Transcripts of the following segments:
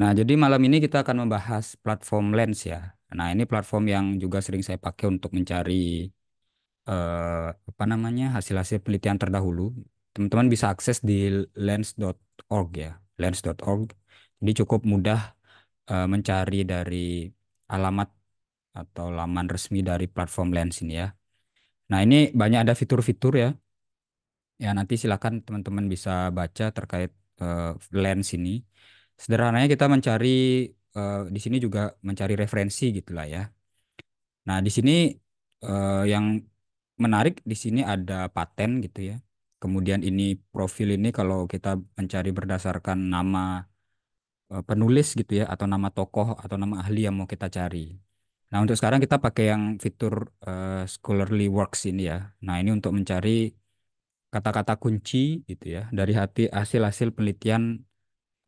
Nah, jadi malam ini kita akan membahas platform Lens ya. Nah, ini platform yang juga sering saya pakai untuk mencari eh, apa namanya hasil-hasil penelitian terdahulu. Teman-teman bisa akses di lens.org ya, lens.org. Jadi cukup mudah eh, mencari dari alamat atau laman resmi dari platform Lens ini ya. Nah, ini banyak ada fitur-fitur ya. Ya, nanti silakan teman-teman bisa baca terkait eh, Lens ini sederhananya kita mencari uh, di sini juga mencari referensi gitulah ya. Nah di sini uh, yang menarik di sini ada paten gitu ya. Kemudian ini profil ini kalau kita mencari berdasarkan nama uh, penulis gitu ya atau nama tokoh atau nama ahli yang mau kita cari. Nah untuk sekarang kita pakai yang fitur uh, scholarly works ini ya. Nah ini untuk mencari kata-kata kunci gitu ya dari hati hasil-hasil penelitian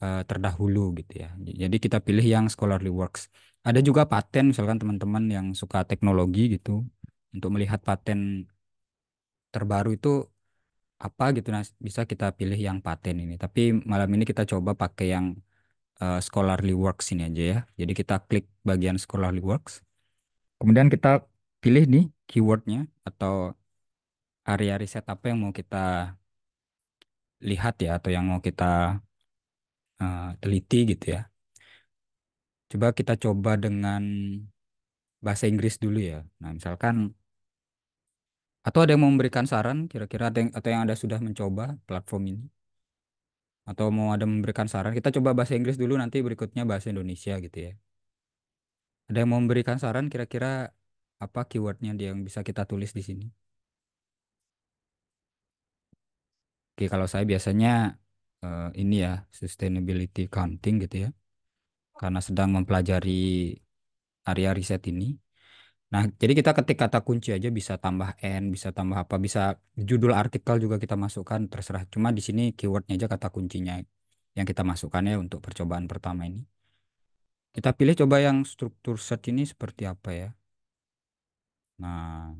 uh, terdahulu gitu ya. Jadi kita pilih yang scholarly works. Ada juga paten misalkan teman-teman yang suka teknologi gitu untuk melihat paten terbaru itu apa gitu nah bisa kita pilih yang paten ini. Tapi malam ini kita coba pakai yang uh, scholarly works ini aja ya. Jadi kita klik bagian scholarly works. Kemudian kita pilih nih keywordnya atau area riset apa yang mau kita lihat ya atau yang mau kita Eh, teliti gitu ya. Coba kita coba dengan bahasa Inggris dulu ya. Nah, misalkan atau ada yang mau memberikan saran kira-kira atau yang ada sudah mencoba platform ini atau mau ada memberikan saran kita coba bahasa Inggris dulu nanti berikutnya bahasa Indonesia gitu ya ada yang mau memberikan saran kira-kira apa keywordnya yang bisa kita tulis di sini oke kalau saya biasanya uh, ini ya sustainability accounting gitu ya karena sedang mempelajari area riset ini. Nah, jadi kita ketik kata kunci aja bisa tambah n, bisa tambah apa, bisa judul artikel juga kita masukkan terserah. Cuma di sini keywordnya aja kata kuncinya yang kita masukkan ya untuk percobaan pertama ini. Kita pilih coba yang struktur search ini seperti apa ya. Nah,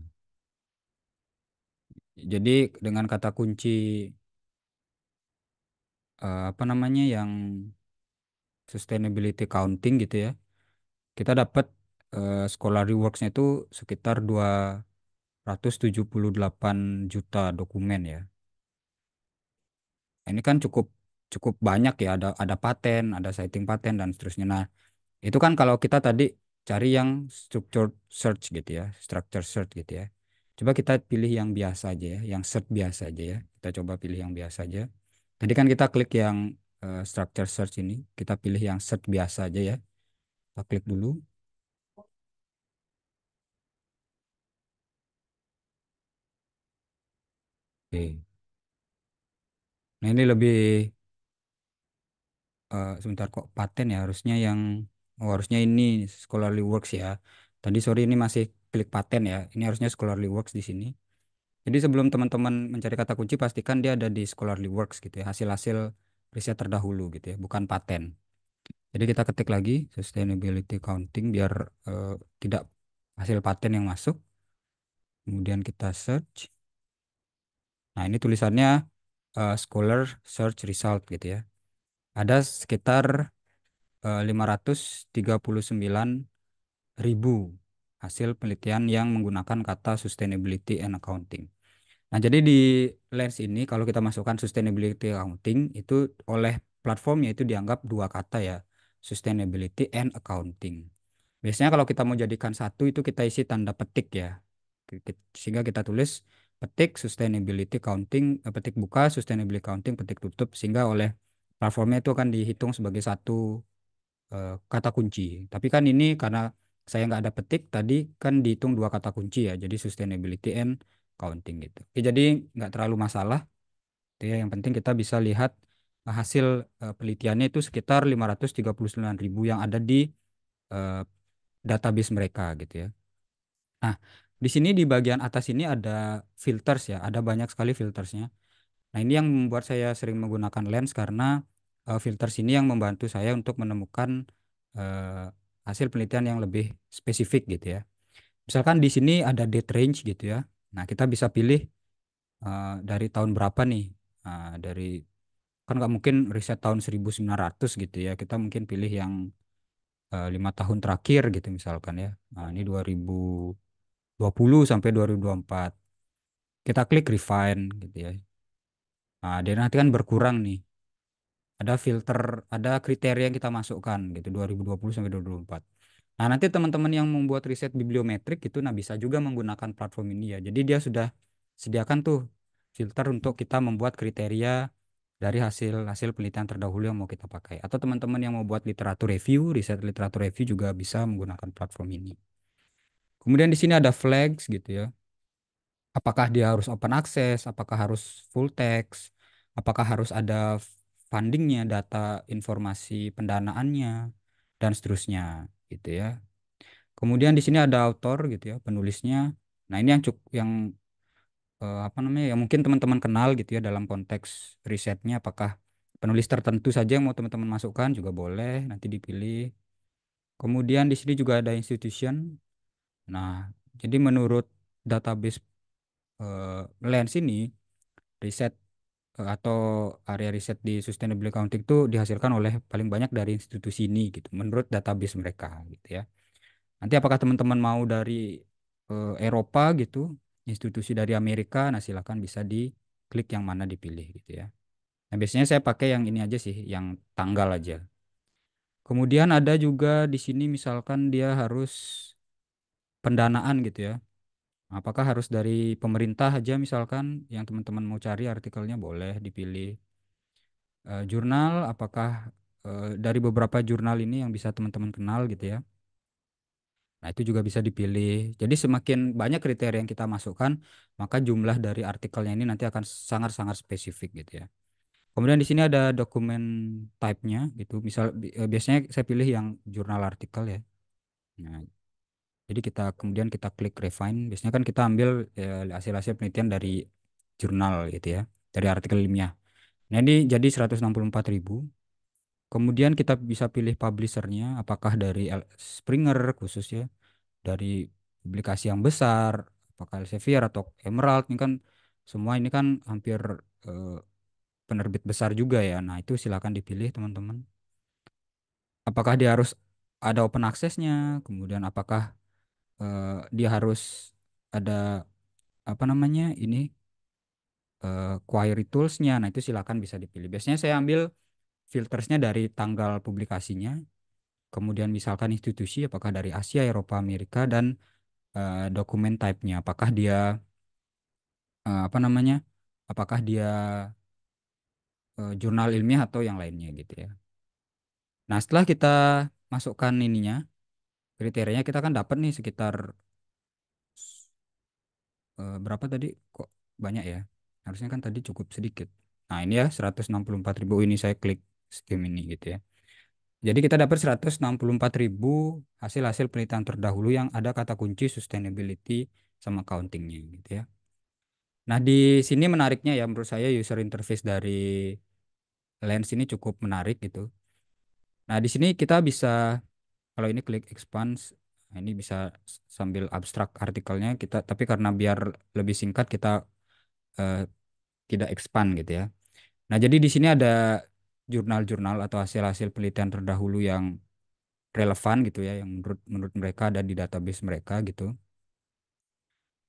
jadi dengan kata kunci uh, apa namanya yang sustainability counting gitu ya kita dapat eh, sekolah reworksnya itu sekitar 278 juta dokumen ya ini kan cukup cukup banyak ya ada ada paten ada citing paten dan seterusnya nah itu kan kalau kita tadi cari yang structured search gitu ya structure search gitu ya coba kita pilih yang biasa aja ya yang search biasa aja ya kita coba pilih yang biasa aja Tadi kan kita klik yang uh, structure search ini, kita pilih yang search biasa aja ya. Kita klik dulu. Oke. Nah ini lebih uh, sebentar kok paten ya harusnya yang oh, harusnya ini scholarly works ya. Tadi sorry ini masih klik paten ya. Ini harusnya scholarly works di sini. Jadi sebelum teman-teman mencari kata kunci pastikan dia ada di scholarly works gitu ya, hasil-hasil riset terdahulu gitu ya, bukan paten. Jadi kita ketik lagi sustainability counting biar uh, tidak hasil paten yang masuk. Kemudian kita search. Nah, ini tulisannya uh, scholar search result gitu ya. Ada sekitar eh, uh, 539 ribu hasil penelitian yang menggunakan kata sustainability and accounting. Nah, jadi di Lens ini kalau kita masukkan sustainability accounting itu oleh platformnya itu dianggap dua kata ya, sustainability and accounting. Biasanya kalau kita mau jadikan satu itu kita isi tanda petik ya. Sehingga kita tulis petik sustainability accounting, eh, petik buka sustainability accounting, petik tutup sehingga oleh platformnya itu akan dihitung sebagai satu eh, kata kunci. Tapi kan ini karena saya nggak ada petik tadi kan dihitung dua kata kunci ya. Jadi sustainability and counting gitu. Oke, jadi nggak terlalu masalah. Itu ya, yang penting kita bisa lihat eh, hasil uh, penelitiannya itu sekitar ribu yang ada di uh, database mereka gitu ya. Nah, di sini di bagian atas ini ada filters ya, ada banyak sekali filtersnya. Nah, ini yang membuat saya sering menggunakan lens karena uh, filters ini yang membantu saya untuk menemukan uh, hasil penelitian yang lebih spesifik gitu ya. Misalkan di sini ada date range gitu ya. Nah, kita bisa pilih uh, dari tahun berapa nih? Uh, dari kan nggak mungkin riset tahun 1900 gitu ya. Kita mungkin pilih yang eh, lima uh, tahun terakhir gitu misalkan ya. Nah, ini 2020 sampai 2024. Kita klik refine gitu ya. Nah, dia nanti kan berkurang nih. Ada filter, ada kriteria yang kita masukkan gitu 2020 sampai 2024. Nah, nanti teman-teman yang membuat riset bibliometrik itu nah bisa juga menggunakan platform ini ya. Jadi dia sudah sediakan tuh filter untuk kita membuat kriteria dari hasil hasil penelitian terdahulu yang mau kita pakai. Atau teman-teman yang mau buat literatur review, riset literatur review juga bisa menggunakan platform ini. Kemudian di sini ada flags gitu ya. Apakah dia harus open access, apakah harus full text, apakah harus ada fundingnya, data informasi pendanaannya, dan seterusnya gitu ya. Kemudian di sini ada author gitu ya, penulisnya. Nah, ini yang cukup yang eh, apa namanya? yang mungkin teman-teman kenal gitu ya dalam konteks risetnya apakah penulis tertentu saja yang mau teman-teman masukkan juga boleh, nanti dipilih. Kemudian di sini juga ada institution. Nah, jadi menurut database eh, Lens ini riset atau area riset di sustainable accounting itu dihasilkan oleh paling banyak dari institusi ini gitu menurut database mereka gitu ya. Nanti apakah teman-teman mau dari uh, Eropa gitu, institusi dari Amerika, nah silahkan bisa di klik yang mana dipilih gitu ya. Nah, biasanya saya pakai yang ini aja sih, yang tanggal aja. Kemudian ada juga di sini misalkan dia harus pendanaan gitu ya. Apakah harus dari pemerintah aja misalkan yang teman-teman mau cari artikelnya boleh dipilih. e, jurnal, apakah e, dari beberapa jurnal ini yang bisa teman-teman kenal gitu ya. Nah, itu juga bisa dipilih. Jadi semakin banyak kriteria yang kita masukkan, maka jumlah dari artikelnya ini nanti akan sangat-sangat spesifik gitu ya. Kemudian di sini ada dokumen type-nya gitu. Misal eh, biasanya saya pilih yang jurnal artikel ya. Nah, jadi kita kemudian kita klik refine. Biasanya kan kita ambil eh, hasil-hasil ya, penelitian dari jurnal gitu ya, dari artikel ilmiah. Nah ini jadi 164.000. Kemudian kita bisa pilih publishernya, apakah dari Springer khususnya, dari publikasi yang besar, apakah Elsevier atau Emerald ini kan semua ini kan hampir eh, penerbit besar juga ya. Nah itu silakan dipilih teman-teman. Apakah dia harus ada open accessnya, kemudian apakah Eh, dia harus ada apa namanya ini uh, query toolsnya nah itu silakan bisa dipilih biasanya saya ambil filtersnya dari tanggal publikasinya kemudian misalkan institusi apakah dari Asia Eropa Amerika dan uh, dokumen type-nya apakah dia uh, apa namanya apakah dia uh, jurnal ilmiah atau yang lainnya gitu ya nah setelah kita masukkan ininya kriterianya kita kan dapat nih sekitar eh, berapa tadi kok banyak ya harusnya kan tadi cukup sedikit nah ini ya 164.000 ini saya klik Steam ini gitu ya jadi kita dapat 164.000 hasil-hasil penelitian terdahulu yang ada kata kunci sustainability sama countingnya gitu ya nah di sini menariknya ya menurut saya user interface dari Lens ini cukup menarik gitu nah di sini kita bisa kalau ini klik expand ini bisa sambil abstrak artikelnya kita tapi karena biar lebih singkat kita eh, tidak expand gitu ya nah jadi di sini ada jurnal-jurnal atau hasil-hasil penelitian terdahulu yang relevan gitu ya yang menurut menurut mereka ada di database mereka gitu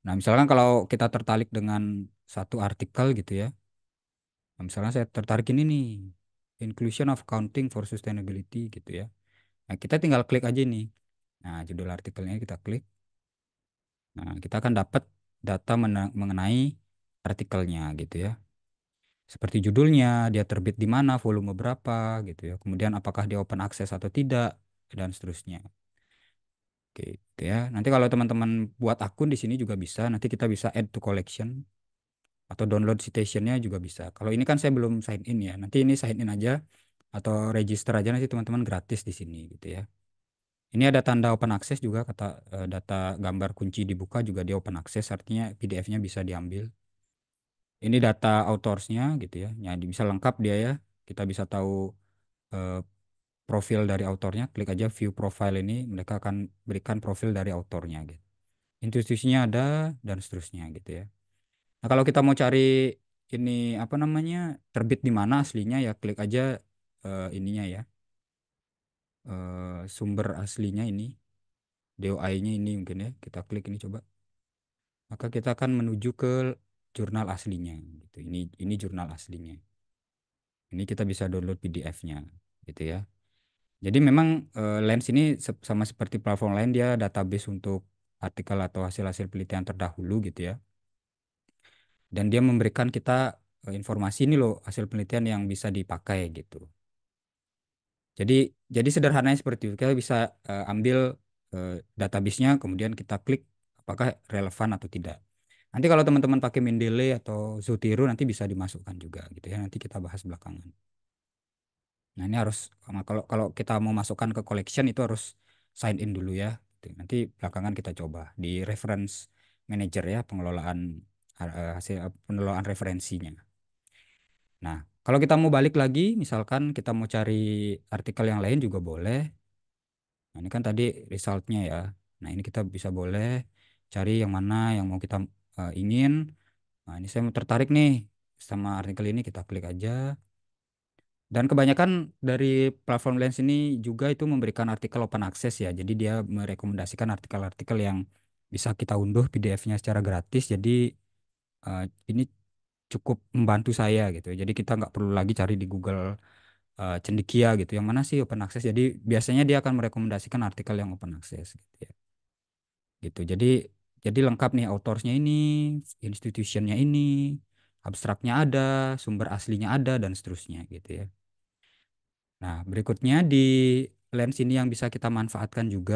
nah misalkan kalau kita tertarik dengan satu artikel gitu ya nah, misalnya saya tertarik ini nih inclusion of counting for sustainability gitu ya Nah, kita tinggal klik aja ini. Nah, judul artikelnya kita klik. Nah, kita akan dapat data mengenai artikelnya gitu ya. Seperti judulnya, dia terbit di mana, volume berapa gitu ya. Kemudian apakah dia open access atau tidak dan seterusnya. Oke, gitu ya. Nanti kalau teman-teman buat akun di sini juga bisa, nanti kita bisa add to collection atau download citationnya juga bisa. Kalau ini kan saya belum sign in ya. Nanti ini sign in aja atau register aja nanti teman-teman gratis di sini gitu ya. Ini ada tanda open access juga kata eh, data gambar kunci dibuka juga dia open access artinya PDF-nya bisa diambil. Ini data autorsnya gitu ya. Ya bisa lengkap dia ya. Kita bisa tahu eh, profil dari autornya. Klik aja view profile ini mereka akan berikan profil dari autornya gitu. Institusinya ada dan seterusnya gitu ya. Nah, kalau kita mau cari ini apa namanya terbit di mana aslinya ya klik aja uh, ininya ya uh, sumber aslinya ini DOI-nya ini mungkin ya kita klik ini coba maka kita akan menuju ke jurnal aslinya gitu ini ini jurnal aslinya ini kita bisa download PDF-nya gitu ya jadi memang uh, Lens ini sama seperti platform lain dia database untuk artikel atau hasil-hasil penelitian terdahulu gitu ya dan dia memberikan kita informasi ini loh hasil penelitian yang bisa dipakai gitu jadi jadi sederhananya seperti itu. Kita bisa uh, ambil uh, database-nya kemudian kita klik apakah relevan atau tidak. Nanti kalau teman-teman pakai Mendeley atau Zotero nanti bisa dimasukkan juga gitu ya. Nanti kita bahas belakangan. Nah, ini harus kalau kalau kita mau masukkan ke collection itu harus sign in dulu ya. Nanti belakangan kita coba di reference manager ya pengelolaan eh, hasil pengelolaan referensinya. Nah, kalau kita mau balik lagi, misalkan kita mau cari artikel yang lain juga boleh. Nah, ini kan tadi resultnya ya. Nah, ini kita bisa boleh cari yang mana yang mau kita uh, ingin. Nah, ini saya tertarik nih sama artikel ini, kita klik aja. Dan kebanyakan dari platform Lens ini juga itu memberikan artikel open access ya. Jadi dia merekomendasikan artikel-artikel yang bisa kita unduh PDF-nya secara gratis. Jadi uh, ini cukup membantu saya gitu. Ya. Jadi kita nggak perlu lagi cari di Google uh, cendekia gitu. Yang mana sih open access? Jadi biasanya dia akan merekomendasikan artikel yang open access gitu ya. Gitu. Jadi jadi lengkap nih autorsnya ini, institutionnya ini, abstraknya ada, sumber aslinya ada dan seterusnya gitu ya. Nah, berikutnya di lens ini yang bisa kita manfaatkan juga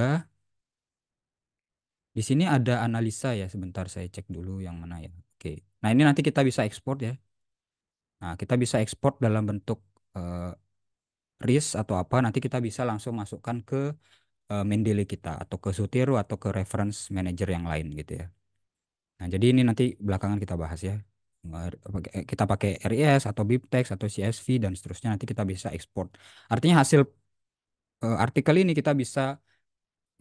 di sini ada analisa ya, sebentar saya cek dulu yang mana ya. Oke. Nah, ini nanti kita bisa ekspor ya. Nah, kita bisa ekspor dalam bentuk uh, eh, RIS atau apa, nanti kita bisa langsung masukkan ke uh, eh, Mendeley kita atau ke Sutiru atau ke reference manager yang lain gitu ya. Nah, jadi ini nanti belakangan kita bahas ya. Eh, kita pakai RIS atau BibTeX atau CSV dan seterusnya nanti kita bisa ekspor. Artinya hasil uh, artikel ini kita bisa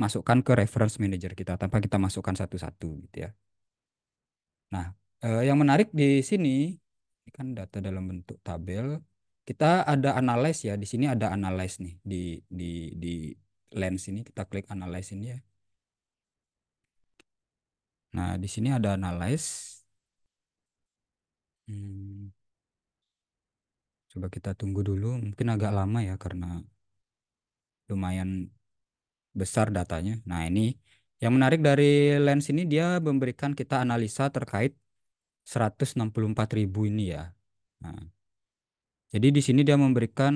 masukkan ke reference manager kita tanpa kita masukkan satu-satu gitu ya. Nah, Uh, yang menarik di sini ini kan data dalam bentuk tabel. Kita ada analyze ya. Di sini ada analyze nih di di di lens ini kita klik analyze ini ya. Nah, di sini ada analyze. Hmm. Coba kita tunggu dulu, mungkin agak lama ya karena lumayan besar datanya. Nah, ini yang menarik dari lens ini dia memberikan kita analisa terkait 164.000 ini ya. Nah, jadi di sini dia memberikan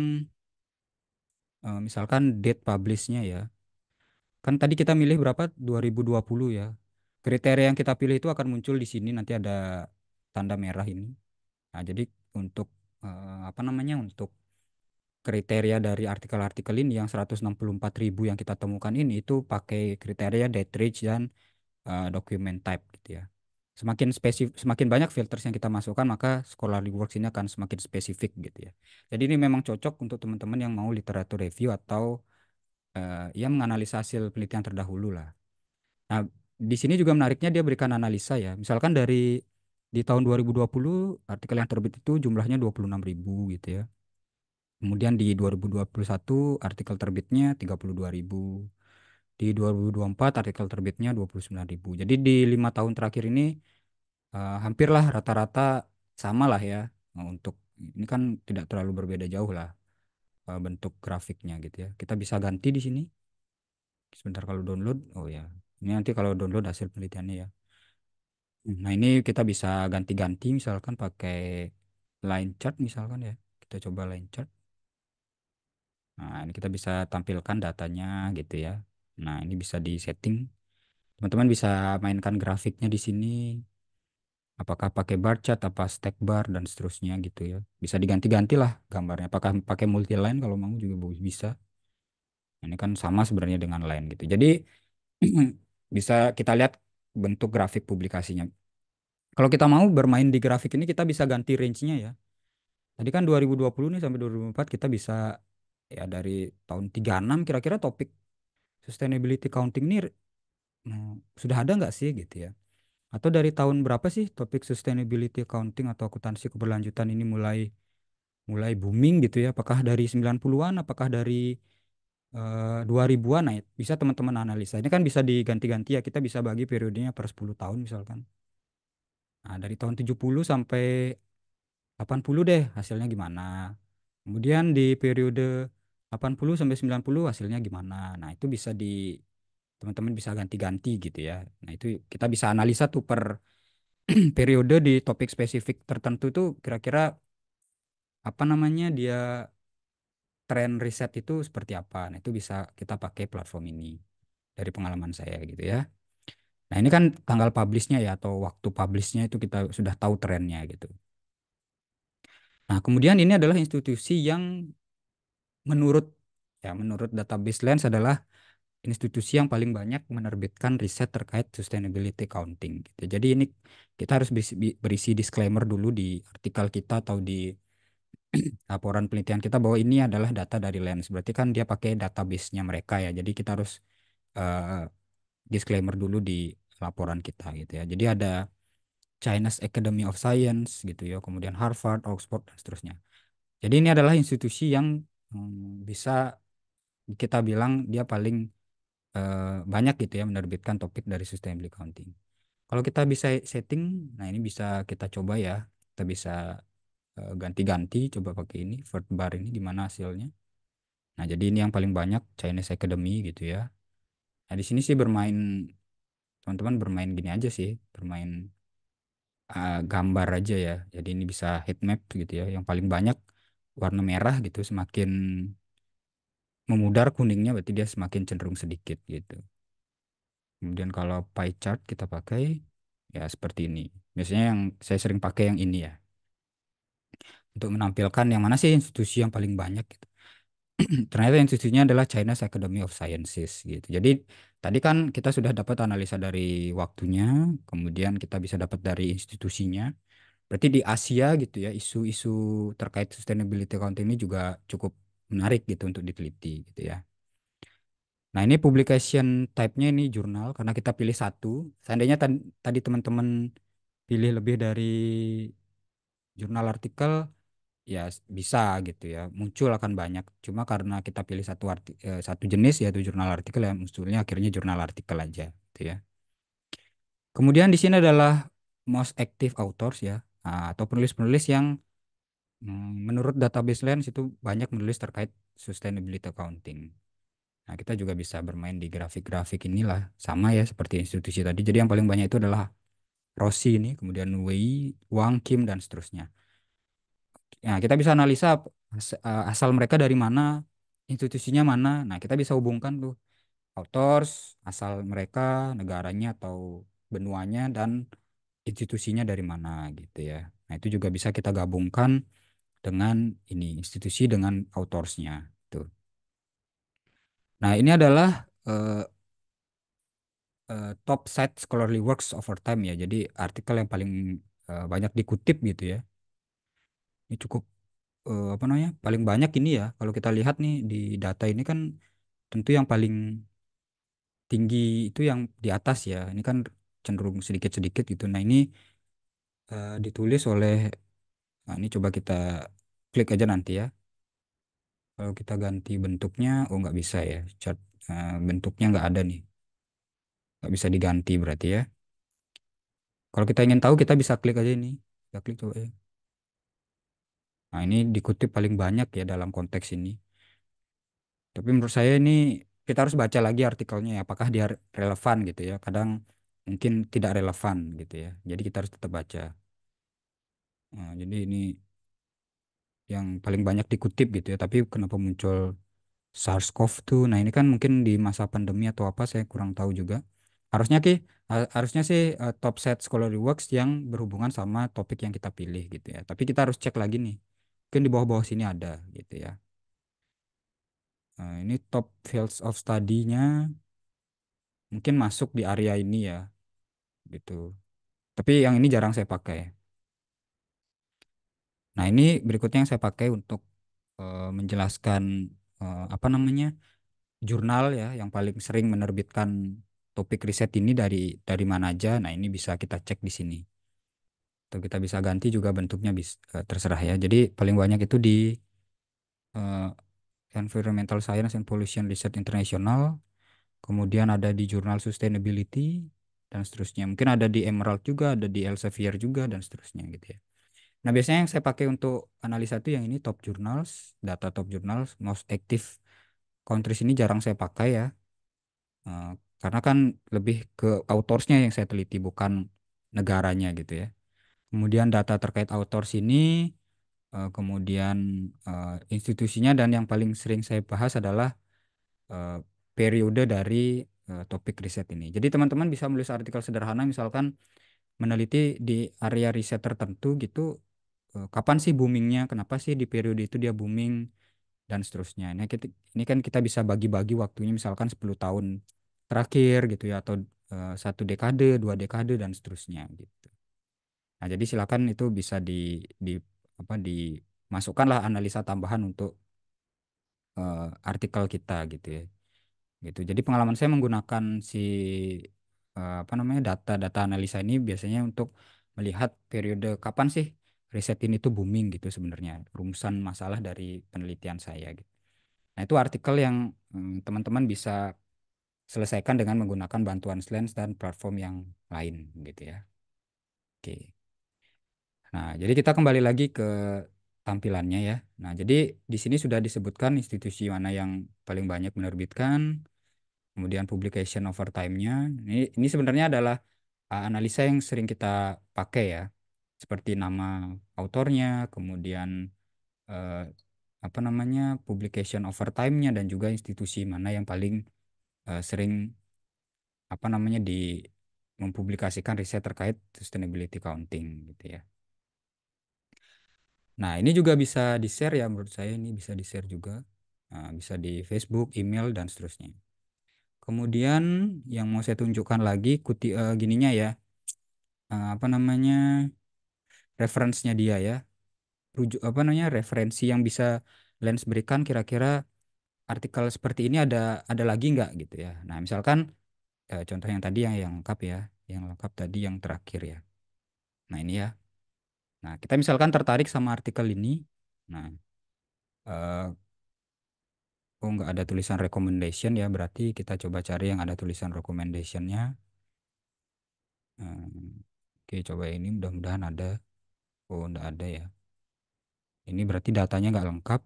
eh, misalkan date publishnya ya. Kan tadi kita milih berapa? 2020 ya. Kriteria yang kita pilih itu akan muncul di sini nanti ada tanda merah ini. Nah, jadi untuk eh, apa namanya? Untuk kriteria dari artikel-artikel ini yang 164.000 yang kita temukan ini itu pakai kriteria date range dan uh, document type gitu ya semakin spesif, semakin banyak filters yang kita masukkan maka scholarly works ini akan semakin spesifik gitu ya. Jadi ini memang cocok untuk teman-teman yang mau literatur review atau uh, eh, yang menganalisa hasil penelitian terdahulu lah. Nah, di sini juga menariknya dia berikan analisa ya. Misalkan dari di tahun 2020 artikel yang terbit itu jumlahnya ribu gitu ya. Kemudian di 2021 artikel terbitnya ribu. Di 2024 artikel terbitnya 29.000. Jadi di lima tahun terakhir ini uh, hampirlah rata-rata sama lah ya eh, untuk ini kan tidak terlalu berbeda jauh lah uh, bentuk grafiknya gitu ya. Kita bisa ganti di sini. Sebentar kalau download. Oh ya. Ini nanti kalau download hasil penelitiannya ya. Nah, ini kita bisa ganti-ganti misalkan pakai line chart misalkan ya. Kita coba line chart. Nah, ini kita bisa tampilkan datanya gitu ya. Nah, ini bisa di setting. Teman-teman bisa mainkan grafiknya di sini. Apakah pakai bar chart, apa stack bar, dan seterusnya gitu ya. Bisa diganti-ganti lah gambarnya. Apakah pakai multi line kalau mau juga bisa. Nah, ini kan sama sebenarnya dengan line gitu. Jadi bisa kita lihat bentuk grafik publikasinya. Kalau kita mau bermain di grafik ini kita bisa ganti range-nya ya. Tadi kan 2020 nih sampai 2024 kita bisa ya dari tahun 36 kira-kira topik sustainability accounting ini nah, sudah ada nggak sih gitu ya? Atau dari tahun berapa sih topik sustainability accounting atau akuntansi keberlanjutan ini mulai mulai booming gitu ya? Apakah dari 90-an, apakah dari uh, eh, 2000-an? Nah, bisa teman-teman analisa. Ini kan bisa diganti-ganti ya. Kita bisa bagi periodenya per 10 tahun misalkan. Nah, dari tahun 70 sampai 80 deh hasilnya gimana. Kemudian di periode 80 sampai 90 hasilnya gimana. Nah, itu bisa di teman-teman bisa ganti-ganti gitu ya. Nah, itu kita bisa analisa tuh per periode di topik spesifik tertentu tuh kira-kira apa namanya dia tren riset itu seperti apa. Nah, itu bisa kita pakai platform ini dari pengalaman saya gitu ya. Nah, ini kan tanggal publishnya ya atau waktu publishnya itu kita sudah tahu trennya gitu. Nah, kemudian ini adalah institusi yang menurut ya menurut database Lens adalah institusi yang paling banyak menerbitkan riset terkait sustainability accounting. Gitu. Jadi ini kita harus berisi, berisi disclaimer dulu di artikel kita atau di laporan penelitian kita bahwa ini adalah data dari Lens. Berarti kan dia pakai database-nya mereka ya. Jadi kita harus uh, disclaimer dulu di laporan kita gitu ya. Jadi ada China's Academy of Science gitu ya, kemudian Harvard, Oxford dan seterusnya. Jadi ini adalah institusi yang Hmm, bisa kita bilang dia paling eh, banyak gitu ya menerbitkan topik dari sustainable accounting. Kalau kita bisa setting, nah ini bisa kita coba ya, kita bisa eh, ganti-ganti coba pakai ini first bar ini gimana hasilnya. Nah, jadi ini yang paling banyak Chinese Academy gitu ya. Nah, di sini sih bermain teman-teman bermain gini aja sih, bermain uh, gambar aja ya. Jadi ini bisa heat map gitu ya. Yang paling banyak warna merah gitu semakin memudar kuningnya berarti dia semakin cenderung sedikit gitu. Kemudian kalau pie chart kita pakai ya seperti ini. Biasanya yang saya sering pakai yang ini ya. Untuk menampilkan yang mana sih institusi yang paling banyak gitu. Ternyata institusinya adalah China Academy of Sciences gitu. Jadi tadi kan kita sudah dapat analisa dari waktunya, kemudian kita bisa dapat dari institusinya. Berarti di Asia gitu ya, isu-isu terkait sustainability accounting ini juga cukup menarik gitu untuk diteliti gitu ya. Nah ini publication type-nya ini jurnal karena kita pilih satu. Seandainya tadi teman-teman pilih lebih dari jurnal artikel, ya bisa gitu ya muncul akan banyak cuma karena kita pilih satu arti, eh, satu jenis yaitu jurnal artikel ya munculnya akhirnya jurnal artikel aja gitu ya kemudian di sini adalah most active authors ya Nah, atau penulis-penulis yang hmm, menurut database Lens itu banyak menulis terkait sustainability accounting. Nah, kita juga bisa bermain di grafik-grafik inilah sama ya seperti institusi tadi. Jadi yang paling banyak itu adalah Rossi ini, kemudian Wei, Wang Kim dan seterusnya. Nah, kita bisa analisa eh, asal mereka dari mana, institusinya mana. Nah, kita bisa hubungkan tuh authors, asal mereka, negaranya atau benuanya dan institusinya dari mana gitu ya. Nah itu juga bisa kita gabungkan dengan ini institusi dengan authorsnya. tuh. Nah ini adalah uh, uh, top set scholarly works over time ya. Jadi artikel yang paling uh, banyak dikutip gitu ya. Ini cukup uh, apa namanya paling banyak ini ya. Kalau kita lihat nih di data ini kan tentu yang paling tinggi itu yang di atas ya. Ini kan cenderung sedikit-sedikit gitu. Nah ini uh, ditulis oleh, nah ini coba kita klik aja nanti ya. Kalau kita ganti bentuknya, oh nggak bisa ya, chart uh, eh, bentuknya nggak ada nih, nggak bisa diganti berarti ya. Kalau kita ingin tahu kita bisa klik aja ini, kita klik coba ya. Nah ini dikutip paling banyak ya dalam konteks ini. Tapi menurut saya ini kita harus baca lagi artikelnya ya, apakah dia relevan gitu ya. Kadang mungkin tidak relevan gitu ya. Jadi kita harus tetap baca. Nah, jadi ini yang paling banyak dikutip gitu ya. Tapi kenapa muncul SARS-CoV-2? Nah ini kan mungkin di masa pandemi atau apa saya kurang tahu juga. Harusnya ki, harusnya sih uh, top set scholarly works yang berhubungan sama topik yang kita pilih gitu ya. Tapi kita harus cek lagi nih. Mungkin di bawah-bawah sini ada gitu ya. Nah, ini top fields of study-nya mungkin masuk di area ini ya gitu. Tapi yang ini jarang saya pakai. Nah, ini berikutnya yang saya pakai untuk uh, menjelaskan uh, apa namanya? jurnal ya yang paling sering menerbitkan topik riset ini dari dari mana aja. Nah, ini bisa kita cek di sini. Atau kita bisa ganti juga bentuknya bisa, uh, eh, terserah ya. Jadi paling banyak itu di uh, Environmental Science and Pollution Research International. Kemudian ada di jurnal Sustainability, dan seterusnya. Mungkin ada di Emerald juga, ada di Elsevier juga dan seterusnya gitu ya. Nah, biasanya yang saya pakai untuk analisa itu yang ini top journals, data top journals, most active countries ini jarang saya pakai ya. Uh, karena kan lebih ke authors-nya yang saya teliti bukan negaranya gitu ya. Kemudian data terkait authors ini uh, kemudian uh, institusinya dan yang paling sering saya bahas adalah uh, periode dari Eh, topik riset ini. Jadi teman-teman bisa menulis artikel sederhana misalkan meneliti di area riset tertentu gitu eh, kapan sih boomingnya, kenapa sih di periode itu dia booming dan seterusnya. Ini, nah, kita, ini kan kita bisa bagi-bagi waktunya misalkan 10 tahun terakhir gitu ya atau eh, satu dekade, dua dekade dan seterusnya gitu. Nah, jadi silakan itu bisa di di apa dimasukkanlah analisa tambahan untuk uh, artikel kita gitu ya gitu. Jadi pengalaman saya menggunakan si eh, apa namanya data-data analisa ini biasanya untuk melihat periode kapan sih riset ini tuh booming gitu sebenarnya rumusan masalah dari penelitian saya gitu. Nah itu artikel yang hmm, teman-teman hmm, bisa selesaikan dengan menggunakan bantuan Slens dan platform yang lain gitu ya. Oke. Nah jadi kita kembali lagi ke tampilannya ya. Nah, jadi di sini sudah disebutkan institusi mana yang paling banyak menerbitkan, kemudian publication over time-nya. Ini, ini sebenarnya adalah uh, analisa yang sering kita pakai ya, seperti nama autornya, kemudian uh, apa namanya publication over time-nya dan juga institusi mana yang paling uh, sering apa namanya di mempublikasikan riset terkait sustainability accounting gitu ya. Nah ini juga bisa di share ya menurut saya ini bisa di share juga, nah, bisa di Facebook, email dan seterusnya. Kemudian yang mau saya tunjukkan lagi kuti uh, gininya ya. Uh, apa namanya? referensinya dia ya. Rujuk apa namanya? referensi yang bisa Lens berikan kira-kira artikel seperti ini ada ada lagi nggak gitu ya. Nah, misalkan uh, contoh yang tadi yang yang lengkap ya, yang lengkap tadi yang terakhir ya. Nah, ini ya. Nah, kita misalkan tertarik sama artikel ini. Nah, uh, oh nggak ada tulisan recommendation ya berarti kita coba cari yang ada tulisan recommendationnya hmm. oke coba ini mudah-mudahan ada oh nggak ada ya ini berarti datanya nggak lengkap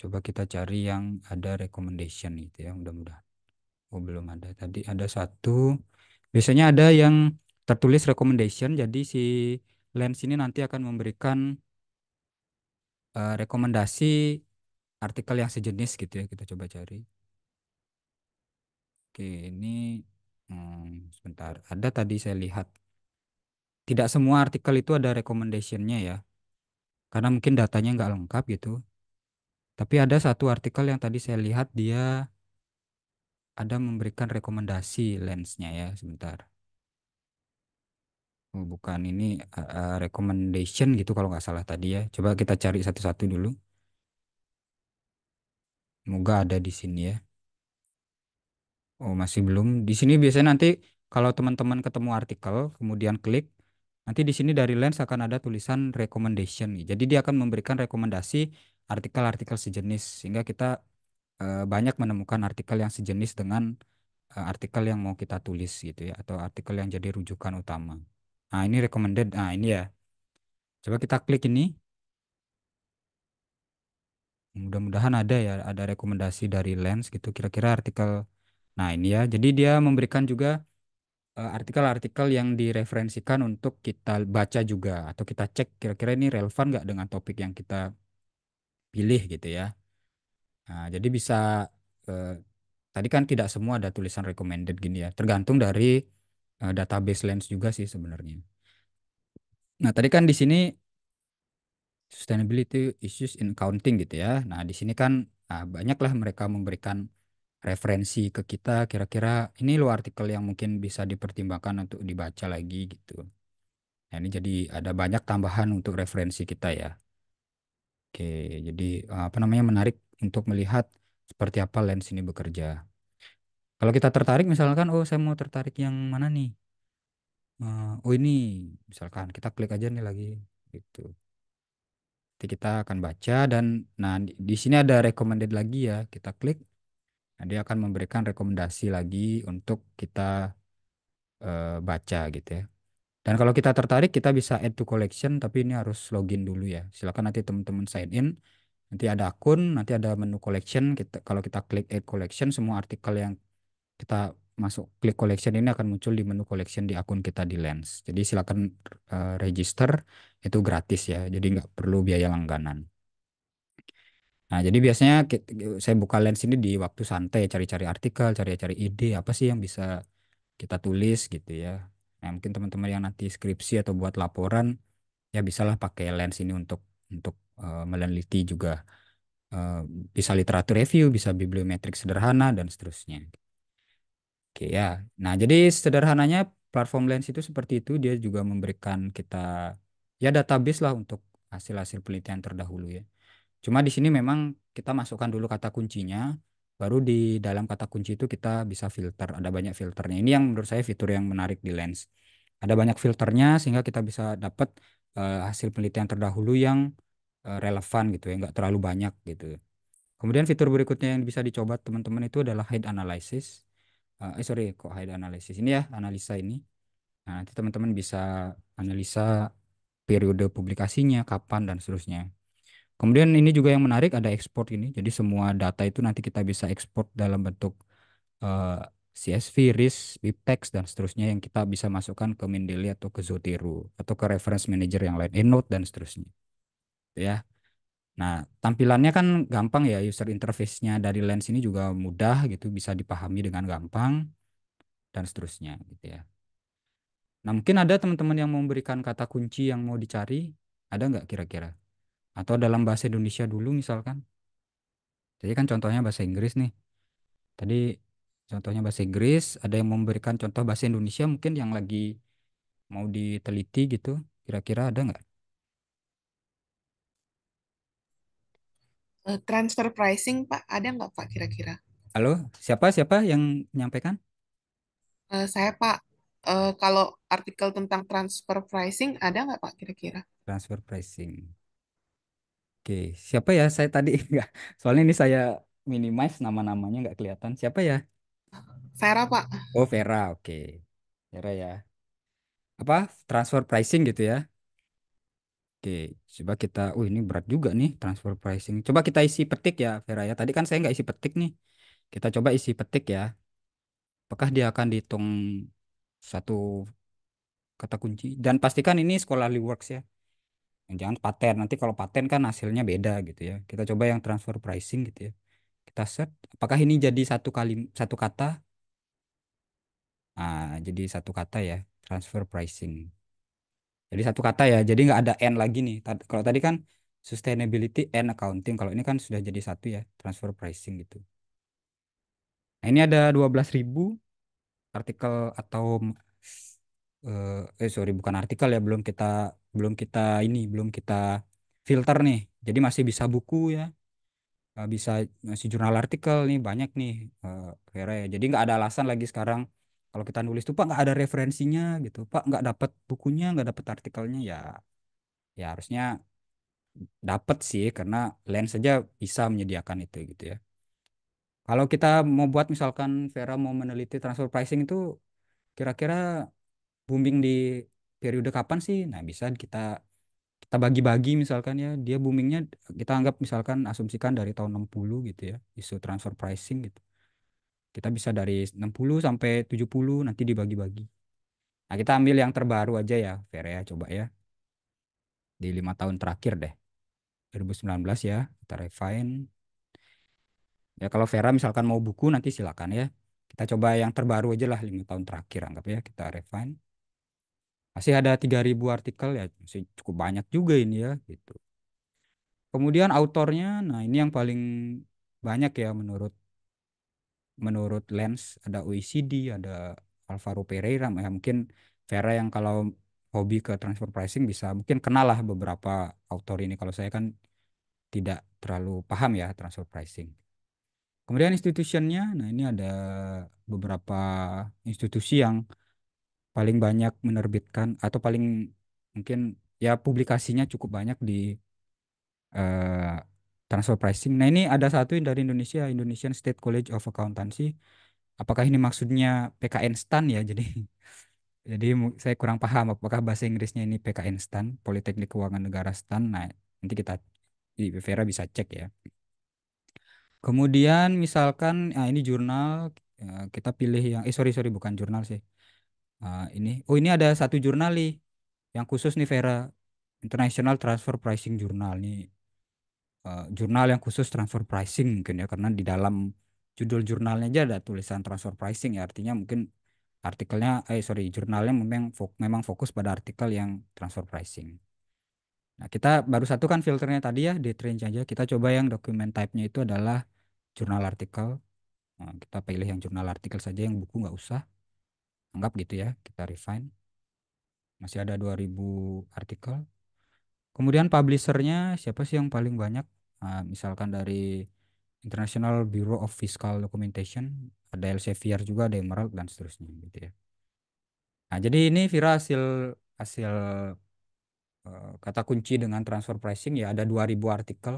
coba kita cari yang ada recommendation itu ya mudah-mudahan oh belum ada tadi ada satu biasanya ada yang tertulis recommendation jadi si lens ini nanti akan memberikan uh, rekomendasi artikel yang sejenis gitu ya kita coba cari oke ini hmm, sebentar ada tadi saya lihat tidak semua artikel itu ada recommendationnya ya karena mungkin datanya nggak lengkap gitu tapi ada satu artikel yang tadi saya lihat dia ada memberikan rekomendasi lensnya ya sebentar oh, bukan ini uh, recommendation gitu kalau nggak salah tadi ya coba kita cari satu-satu dulu Semoga ada di sini ya. Oh, masih belum. Di sini biasanya nanti kalau teman-teman ketemu artikel, kemudian klik, nanti di sini dari Lens akan ada tulisan recommendation. Jadi dia akan memberikan rekomendasi artikel-artikel sejenis. Sehingga kita eh, banyak menemukan artikel yang sejenis dengan eh, artikel yang mau kita tulis gitu ya. Atau artikel yang jadi rujukan utama. Nah, ini recommended. Nah, ini ya. Coba kita klik ini. Mudah-mudahan ada ya, ada rekomendasi dari Lens gitu. Kira-kira artikel. Nah ini ya, jadi dia memberikan juga eh, artikel-artikel yang direferensikan untuk kita baca juga atau kita cek kira-kira ini relevan nggak dengan topik yang kita pilih gitu ya. Nah, jadi bisa eh, tadi kan tidak semua ada tulisan recommended gini ya, tergantung dari eh, database Lens juga sih sebenarnya. Nah tadi kan di sini sustainability issues in accounting gitu ya. Nah, di sini kan nah, banyaklah mereka memberikan referensi ke kita kira-kira ini lo artikel yang mungkin bisa dipertimbangkan untuk dibaca lagi gitu. Nah, ini jadi ada banyak tambahan untuk referensi kita ya. Oke, jadi ah, apa namanya menarik untuk melihat seperti apa lens ini bekerja. Kalau kita tertarik misalkan oh saya mau tertarik yang mana nih? Uh, oh ini misalkan kita klik aja nih lagi gitu. Nanti kita akan baca dan nah di, sini ada recommended lagi ya. Kita klik. Nah, dia akan memberikan rekomendasi lagi untuk kita eh, baca gitu ya. Dan kalau kita tertarik kita bisa add to collection tapi ini harus login dulu ya. Silakan nanti teman-teman sign in. Nanti ada akun, nanti ada menu collection. Kita kalau kita klik add collection semua artikel yang kita masuk klik collection ini akan muncul di menu collection di akun kita di Lens. Jadi silakan uh, register itu gratis ya. Jadi nggak perlu biaya langganan. Nah, jadi biasanya kita, saya buka Lens ini di waktu santai, cari-cari artikel, cari-cari ide apa sih yang bisa kita tulis gitu ya. Nah, mungkin teman-teman yang nanti skripsi atau buat laporan ya bisalah pakai Lens ini untuk untuk uh, meneliti juga uh, bisa literatur review, bisa bibliometrik sederhana dan seterusnya. Oke ya. Nah, jadi sederhananya platform Lens itu seperti itu, dia juga memberikan kita ya database lah untuk hasil-hasil penelitian terdahulu ya. Cuma di sini memang kita masukkan dulu kata kuncinya, baru di dalam kata kunci itu kita bisa filter. Ada banyak filternya. Ini yang menurut saya fitur yang menarik di Lens. Ada banyak filternya sehingga kita bisa dapat uh, hasil penelitian terdahulu yang uh, relevan gitu ya, nggak terlalu banyak gitu. Kemudian fitur berikutnya yang bisa dicoba teman-teman itu adalah height analysis uh, eh sorry kok hide analysis ini ya analisa ini nah nanti teman-teman bisa analisa periode publikasinya kapan dan seterusnya kemudian ini juga yang menarik ada export ini jadi semua data itu nanti kita bisa export dalam bentuk uh, eh, CSV, RIS, BibTeX, dan seterusnya yang kita bisa masukkan ke Mendeley atau ke Zotero atau ke reference manager yang lain, EndNote, dan seterusnya. Gitu ya, Nah, tampilannya kan gampang ya user interface-nya dari lens ini juga mudah gitu, bisa dipahami dengan gampang dan seterusnya gitu ya. Nah, mungkin ada teman-teman yang memberikan kata kunci yang mau dicari, ada nggak kira-kira? Atau dalam bahasa Indonesia dulu misalkan. Jadi kan contohnya bahasa Inggris nih. Tadi contohnya bahasa Inggris, ada yang memberikan contoh bahasa Indonesia mungkin yang lagi mau diteliti gitu, kira-kira ada nggak? Eh, transfer pricing Pak ada nggak Pak kira-kira? Halo, siapa siapa yang menyampaikan? Uh, eh, saya Pak, uh, kalau artikel tentang transfer pricing ada nggak Pak kira-kira? Transfer pricing. Oke, siapa ya saya tadi enggak. Soalnya ini saya minimize nama-namanya nggak kelihatan. Siapa ya? Vera Pak. Oh Vera, oke. Vera ya. Apa transfer pricing gitu ya? Oke, coba kita, uh ini berat juga nih transfer pricing. Coba kita isi petik ya, Vera ya. Tadi kan saya nggak isi petik nih. Kita coba isi petik ya. Apakah dia akan dihitung satu kata kunci? Dan pastikan ini scholarly works ya. Jangan paten. Nanti kalau paten kan hasilnya beda gitu ya. Kita coba yang transfer pricing gitu ya. Kita set. Apakah ini jadi satu kali satu kata? Ah, jadi satu kata ya. Transfer pricing. Jadi satu kata ya. Jadi nggak ada N lagi nih. Tad, kalau tadi kan sustainability and accounting. Kalau ini kan sudah jadi satu ya, transfer pricing gitu. Nah, ini ada 12.000 artikel atau eh, eh sorry bukan artikel ya belum kita belum kita ini belum kita filter nih jadi masih bisa buku ya eh, bisa masih jurnal artikel nih banyak nih uh, eh, Vera ya jadi nggak ada alasan lagi sekarang kalau kita nulis tuh pak nggak ada referensinya gitu pak nggak dapat bukunya nggak dapat artikelnya ya ya harusnya dapat sih karena Lens saja bisa menyediakan itu gitu ya kalau kita mau buat misalkan Vera mau meneliti transfer pricing itu kira-kira booming di periode kapan sih? Nah, bisa kita kita bagi-bagi misalkan ya, dia boomingnya kita anggap misalkan asumsikan dari tahun 60 gitu ya, isu transfer pricing gitu. Kita bisa dari 60 sampai 70 nanti dibagi-bagi. Nah, kita ambil yang terbaru aja ya, Vera ya, coba ya. Di lima tahun terakhir deh. 2019 ya, kita refine. Ya kalau Vera misalkan mau buku nanti silakan ya. Kita coba yang terbaru aja lah lima tahun terakhir anggap ya kita refine. Masih ada 3000 artikel ya, masih cukup banyak juga ini ya gitu. Kemudian autornya, nah ini yang paling banyak ya menurut menurut Lens ada OECD, ada Alvaro Pereira, ya mungkin Vera yang kalau hobi ke transfer pricing bisa mungkin kenal lah beberapa autor ini. Kalau saya kan tidak terlalu paham ya transfer pricing. Kemudian institutionnya, nah ini ada beberapa institusi yang paling banyak menerbitkan atau paling mungkin ya publikasinya cukup banyak di eh, transfer pricing. Nah ini ada satu dari Indonesia, Indonesian State College of Accountancy. Apakah ini maksudnya PKN stan ya? Jadi jadi saya kurang paham apakah bahasa Inggrisnya ini PKN stan, Politeknik Keuangan Negara stan. Nah nanti kita di Vera bisa cek ya. Kemudian misalkan nah ini jurnal eh, kita pilih yang eh sorry sorry bukan jurnal sih. Nah, ini oh ini ada satu jurnal nih yang khusus nih Vera International Transfer Pricing Journal nih Eh, jurnal yang khusus transfer pricing mungkin ya karena di dalam judul jurnalnya aja ada tulisan transfer pricing ya artinya mungkin artikelnya eh sorry jurnalnya memang memang fokus pada artikel yang transfer pricing. Nah, kita baru satu kan filternya tadi ya di range aja. Kita coba yang dokumen type-nya itu adalah jurnal artikel. Nah, kita pilih yang jurnal artikel saja yang buku nggak usah. Anggap gitu ya, kita refine. Masih ada 2000 artikel. Kemudian publishernya siapa sih yang paling banyak? Ah, misalkan dari International Bureau of Fiscal Documentation, ada Elsevier juga, ada Emerald dan seterusnya gitu ya. Nah, jadi ini Vira hasil hasil uh, kata kunci dengan transfer pricing ya ada 2000 artikel.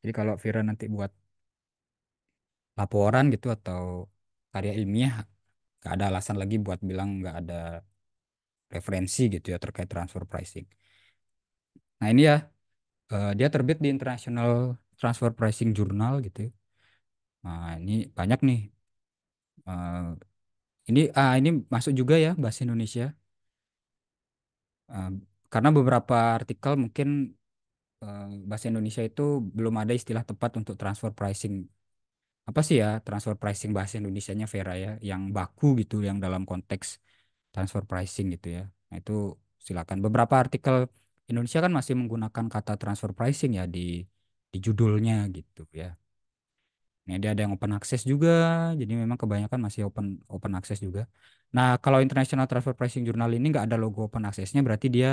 Jadi kalau Vira nanti buat laporan gitu atau karya ilmiah gak ada alasan lagi buat bilang nggak ada referensi gitu ya terkait transfer pricing. Nah, ini ya Eh, dia terbit di International Transfer Pricing Journal gitu. Ya. Nah, ini banyak nih. Uh, ini ah ini masuk juga ya bahasa Indonesia. Uh, karena beberapa artikel mungkin uh, bahasa Indonesia itu belum ada istilah tepat untuk transfer pricing. Apa sih ya transfer pricing bahasa Indonesia-nya Vera ya yang baku gitu yang dalam konteks transfer pricing gitu ya. Nah, itu silakan beberapa artikel Indonesia kan masih menggunakan kata transfer pricing ya di di judulnya gitu ya. Nah, dia ada yang open access juga, jadi memang kebanyakan masih open open access juga. Nah, kalau International Transfer Pricing jurnal ini nggak ada logo open access-nya, berarti dia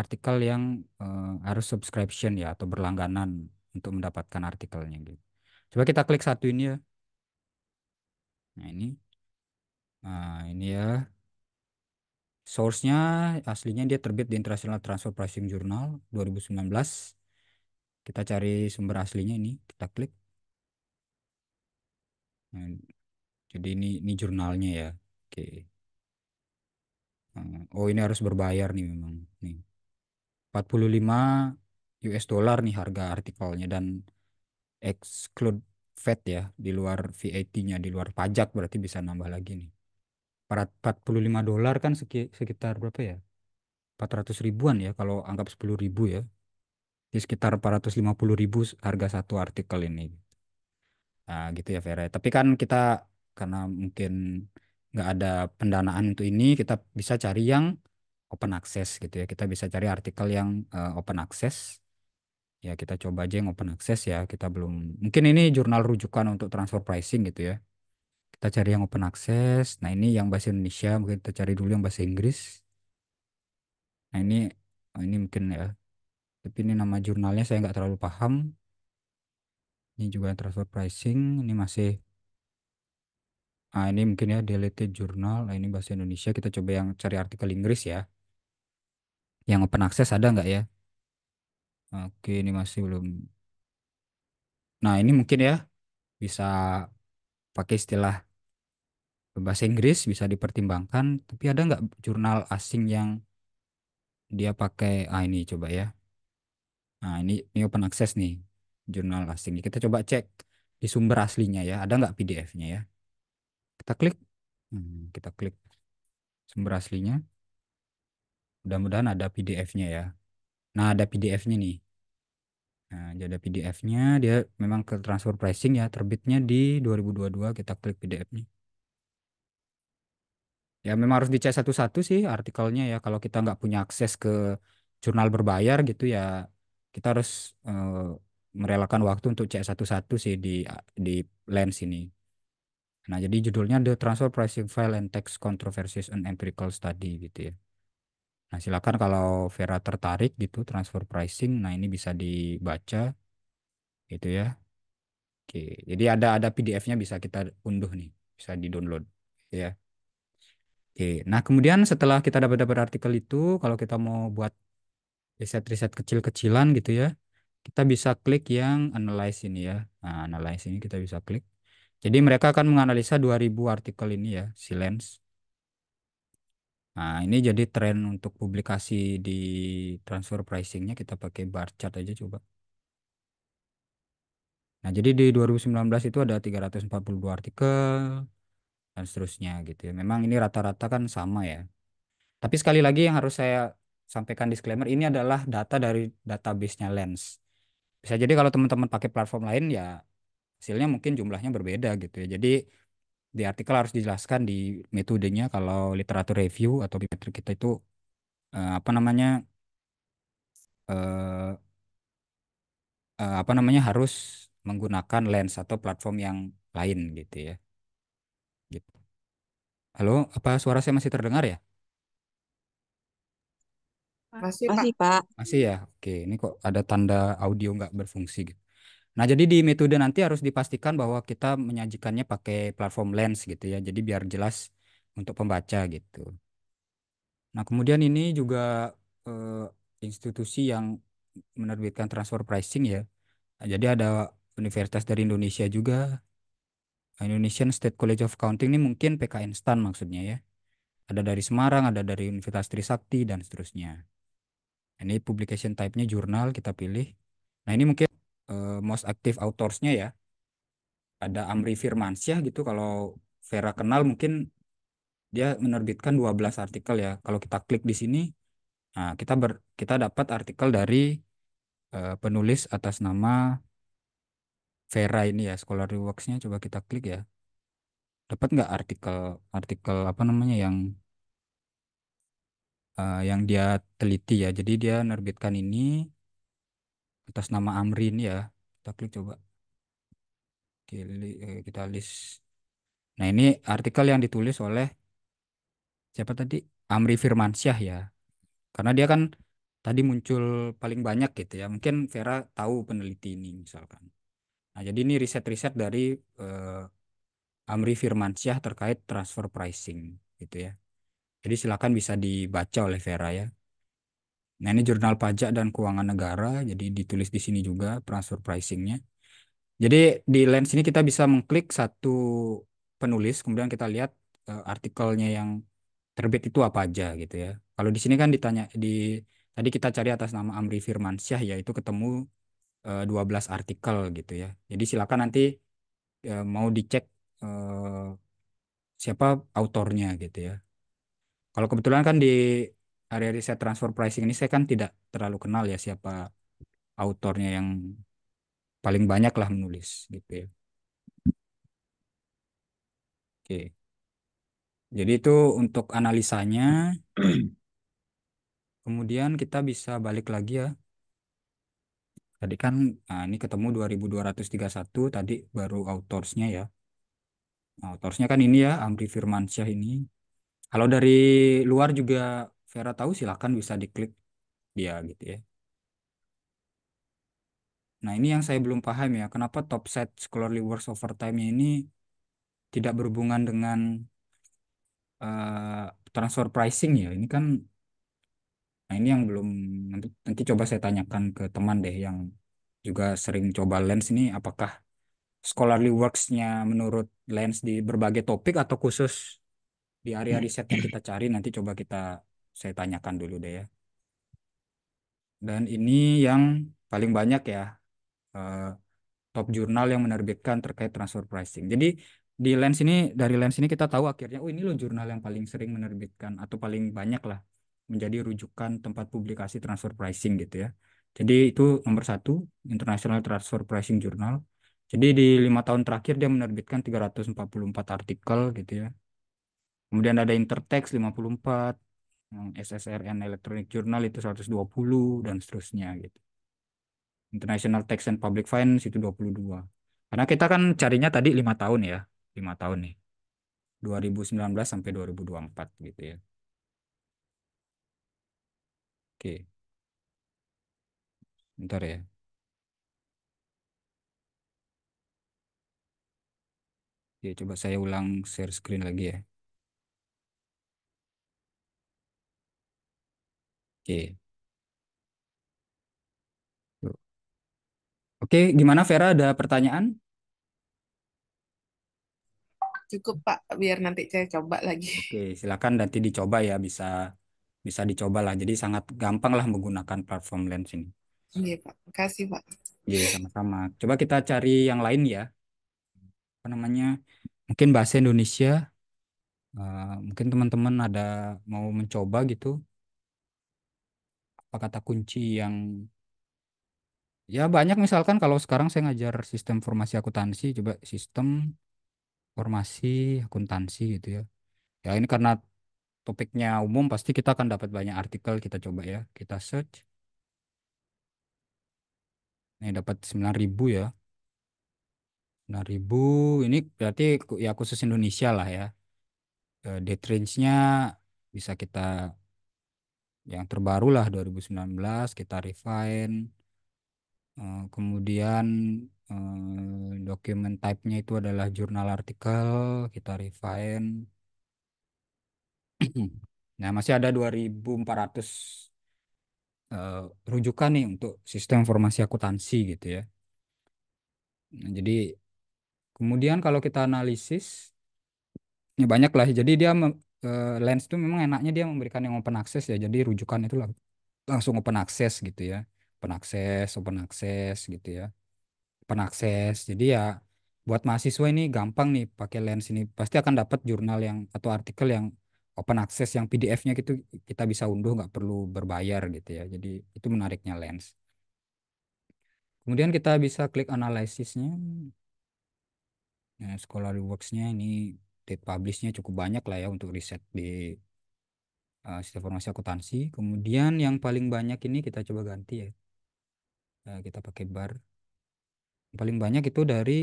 artikel yang uh, harus subscription ya atau berlangganan untuk mendapatkan artikelnya gitu. Coba kita klik satu ini ya. Nah, ini. Nah, ini ya. Source-nya aslinya dia terbit di International Transfer Pricing Journal 2019. Kita cari sumber aslinya ini, kita klik. Nah, jadi ini ini jurnalnya ya. Oke. Nah, oh, ini harus berbayar nih memang. Nih. 45 US dollar nih harga artikelnya dan exclude VAT ya, di luar VAT-nya, di luar pajak berarti bisa nambah lagi nih. 45 dolar kan sekitar berapa ya? 400 ribuan ya kalau anggap 10 ribu ya. Di sekitar 450 ribu harga satu artikel ini. Nah, gitu ya Vera. Tapi kan kita karena mungkin nggak ada pendanaan untuk ini, kita bisa cari yang open access gitu ya. Kita bisa cari artikel yang uh, open access. Ya kita coba aja yang open access ya. Kita belum mungkin ini jurnal rujukan untuk transfer pricing gitu ya kita cari yang open access nah ini yang bahasa Indonesia mungkin kita cari dulu yang bahasa Inggris nah ini oh ini mungkin ya tapi ini nama jurnalnya saya nggak terlalu paham ini juga transfer pricing ini masih ah ini mungkin ya deleted jurnal nah, ini bahasa Indonesia kita coba yang cari artikel Inggris ya yang open access ada nggak ya oke ini masih belum nah ini mungkin ya bisa pakai istilah bahasa Inggris bisa dipertimbangkan, tapi ada nggak jurnal asing yang dia pakai ah ini coba ya. Nah, ini ini open access nih jurnal asing. Kita coba cek di sumber aslinya ya, ada nggak PDF-nya ya. Kita klik. Hmm, kita klik sumber aslinya. Mudah-mudahan ada PDF-nya ya. Nah, ada PDF-nya nih. Nah, jadi ada PDF-nya, dia memang ke transfer pricing ya, terbitnya di 2022, kita klik PDF-nya ya memang harus dicek satu-satu sih artikelnya ya kalau kita nggak punya akses ke jurnal berbayar gitu ya kita harus eh, merelakan waktu untuk cek satu-satu sih di di lens ini nah jadi judulnya the transfer pricing file and text controversies and empirical study gitu ya nah silakan kalau Vera tertarik gitu transfer pricing nah ini bisa dibaca gitu ya oke jadi ada ada PDF-nya bisa kita unduh nih bisa di download gitu ya Oke, nah kemudian setelah kita dapat-dapat artikel itu, kalau kita mau buat riset-riset kecil-kecilan gitu ya, kita bisa klik yang analyze ini ya. Nah, analyze ini kita bisa klik. Jadi mereka akan menganalisa 2000 artikel ini ya, silence. Nah, ini jadi tren untuk publikasi di transfer pricingnya kita pakai bar chart aja coba. Nah, jadi di 2019 itu ada 342 artikel, dan seterusnya gitu ya. Memang ini rata-rata kan sama ya. Tapi sekali lagi yang harus saya sampaikan disclaimer ini adalah data dari database-nya Lens. Bisa jadi kalau teman-teman pakai platform lain ya hasilnya mungkin jumlahnya berbeda gitu ya. Jadi di artikel harus dijelaskan di metodenya kalau literatur review atau bibliografi kita itu eh, apa namanya eh, eh, apa namanya harus menggunakan lens atau platform yang lain gitu ya. Gitu. Halo, apa suara saya masih terdengar ya? Masih, Pak. Masih, Pak. Masih ya? Oke, ini kok ada tanda audio nggak berfungsi gitu. Nah, jadi di metode nanti harus dipastikan bahwa kita menyajikannya pakai platform lens gitu ya. Jadi biar jelas untuk pembaca gitu. Nah, kemudian ini juga eh, institusi yang menerbitkan transfer pricing ya. Nah, jadi ada universitas dari Indonesia juga, Indonesian State College of Accounting ini mungkin PKN STAN maksudnya ya. Ada dari Semarang, ada dari Universitas Trisakti, dan seterusnya. Ini publication type-nya jurnal, kita pilih. Nah ini mungkin uh, most active authors-nya ya. Ada Amri Firmansyah gitu, kalau Vera kenal mungkin dia menerbitkan 12 artikel ya. Kalau kita klik di sini, nah kita ber, kita dapat artikel dari uh, penulis atas nama Vera ini ya Scholar Reworks-nya coba kita klik ya dapat nggak artikel artikel apa namanya yang uh, yang dia teliti ya jadi dia nerbitkan ini atas nama Amrin ya kita klik coba eh, kita list nah ini artikel yang ditulis oleh siapa tadi Amri Firmansyah ya karena dia kan tadi muncul paling banyak gitu ya mungkin Vera tahu peneliti ini misalkan Nah, jadi ini riset-riset dari eh, Amri Firmansyah terkait transfer pricing gitu ya. Jadi silakan bisa dibaca oleh Vera ya. Nah, ini jurnal pajak dan keuangan negara, jadi ditulis di sini juga transfer pricingnya. Jadi di lens ini kita bisa mengklik satu penulis, kemudian kita lihat uh, artikelnya yang terbit itu apa aja gitu ya. Kalau di sini kan ditanya di tadi kita cari atas nama Amri Firmansyah yaitu ketemu 12 eh, artikel gitu ya. Jadi silakan nanti eh, mau dicek eh, siapa autornya gitu ya. Kalau kebetulan kan di area riset transfer pricing ini saya kan tidak terlalu kenal ya siapa autornya yang paling banyak lah menulis gitu ya. Oke. Jadi itu untuk analisanya. Kemudian kita bisa balik lagi ya Tadi kan nah ini ketemu 2231 tadi baru autorsnya ya. Nah, autorsnya kan ini ya Amri Firmansyah ini. Kalau dari luar juga Vera tahu silahkan bisa diklik dia gitu ya. Nah ini yang saya belum paham ya kenapa top set scholarly works over time ini tidak berhubungan dengan uh, transfer pricing ya. Ini kan Nah ini yang belum nanti, nanti coba saya tanyakan ke teman deh yang juga sering coba lens ini apakah scholarly works-nya menurut lens di berbagai topik atau khusus di area riset yang kita cari nanti coba kita saya tanyakan dulu deh ya. Dan ini yang paling banyak ya eh, top jurnal yang menerbitkan terkait transfer pricing. Jadi di lens ini dari lens ini kita tahu akhirnya oh ini loh jurnal yang paling sering menerbitkan atau paling banyak lah menjadi rujukan tempat publikasi transfer pricing gitu ya. Jadi itu nomor satu, International Transfer Pricing Journal. Jadi di lima tahun terakhir dia menerbitkan 344 artikel gitu ya. Kemudian ada Intertext 54, SSRN Electronic Journal itu 120 dan seterusnya gitu. International Text and Public Finance itu 22. Karena kita kan carinya tadi lima tahun ya, lima tahun nih. 2019 sampai 2024 gitu ya. Oke. Bentar ya. Oke, ya, coba saya ulang share screen lagi ya. Oke. Oke, gimana Vera ada pertanyaan? Cukup Pak, biar nanti saya coba lagi. Oke, silakan nanti dicoba ya bisa bisa dicobalah. Jadi sangat gampang lah menggunakan platform Lens ini. Iya Pak, makasih Pak. Iya sama-sama. Coba kita cari yang lain ya. Apa namanya? Mungkin bahasa Indonesia. Uh, mungkin teman-teman ada mau mencoba gitu. Apa kata kunci yang ya banyak misalkan kalau sekarang saya ngajar sistem formasi akuntansi coba sistem formasi akuntansi gitu ya. Ya ini karena topiknya umum pasti kita akan dapat banyak artikel kita coba ya kita search ini dapat 9000 ya 9000 ini berarti ya khusus Indonesia lah ya eh, date range-nya bisa kita yang terbaru lah 2019 kita refine eh, kemudian eh, dokumen type-nya itu adalah jurnal artikel kita refine Nah, masih ada 2400 uh, eh, rujukan nih untuk sistem informasi akuntansi gitu ya. Nah, jadi kemudian kalau kita analisis ya banyak lah. Jadi dia uh, Lens itu memang enaknya dia memberikan yang open access ya. Jadi rujukan itu lang langsung open access gitu ya. Open access, open access gitu ya. Open access. Jadi ya buat mahasiswa ini gampang nih pakai Lens ini pasti akan dapat jurnal yang atau artikel yang open access yang PDF-nya gitu kita bisa unduh nggak perlu berbayar gitu ya. Jadi itu menariknya Lens. Kemudian kita bisa klik analisisnya. Nah, scholarly works-nya ini date publish-nya cukup banyak lah ya untuk riset di uh, informasi akuntansi. Kemudian yang paling banyak ini kita coba ganti ya. Nah, kita pakai bar. Yang paling banyak itu dari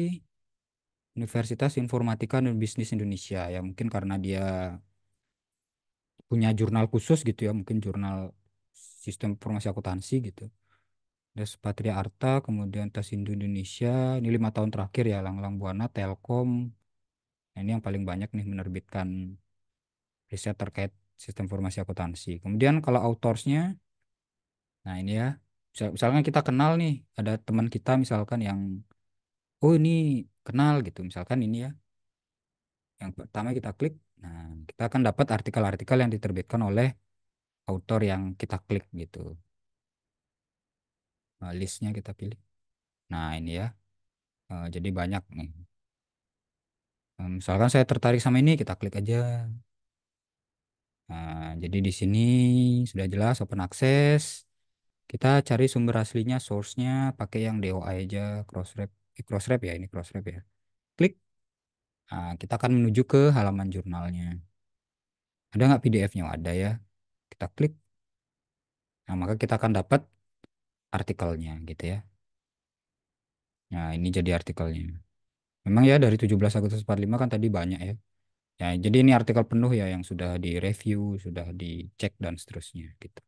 Universitas Informatika dan Bisnis Indonesia ya mungkin karena dia punya jurnal khusus gitu ya mungkin jurnal sistem informasi akuntansi gitu Des Patria Arta kemudian Tasindo Indonesia ini lima tahun terakhir ya lang lang Buana Telkom nah, ini yang paling banyak nih menerbitkan riset terkait sistem informasi akuntansi kemudian kalau authors-nya, nah ini ya misalkan kita kenal nih ada teman kita misalkan yang oh ini kenal gitu misalkan ini ya yang pertama kita klik Nah, kita akan dapat artikel-artikel yang diterbitkan oleh autor yang kita klik gitu. Nah, listnya kita pilih. Nah, ini ya. Eh, jadi banyak nih. Eh, misalkan saya tertarik sama ini, kita klik aja. Nah, jadi di sini sudah jelas open access. Kita cari sumber aslinya, source-nya, pakai yang DOI aja, Crossref. Eh, Crossref ya, ini Crossref ya. Klik. Nah, kita akan menuju ke halaman jurnalnya. Ada nggak PDF-nya? Ada ya. Kita klik. Nah, maka kita akan dapat artikelnya gitu ya. Nah, ini jadi artikelnya. Memang ya dari 17 Agustus 45 kan tadi banyak ya. Ya, jadi ini artikel penuh ya yang sudah direview, sudah dicek dan seterusnya gitu.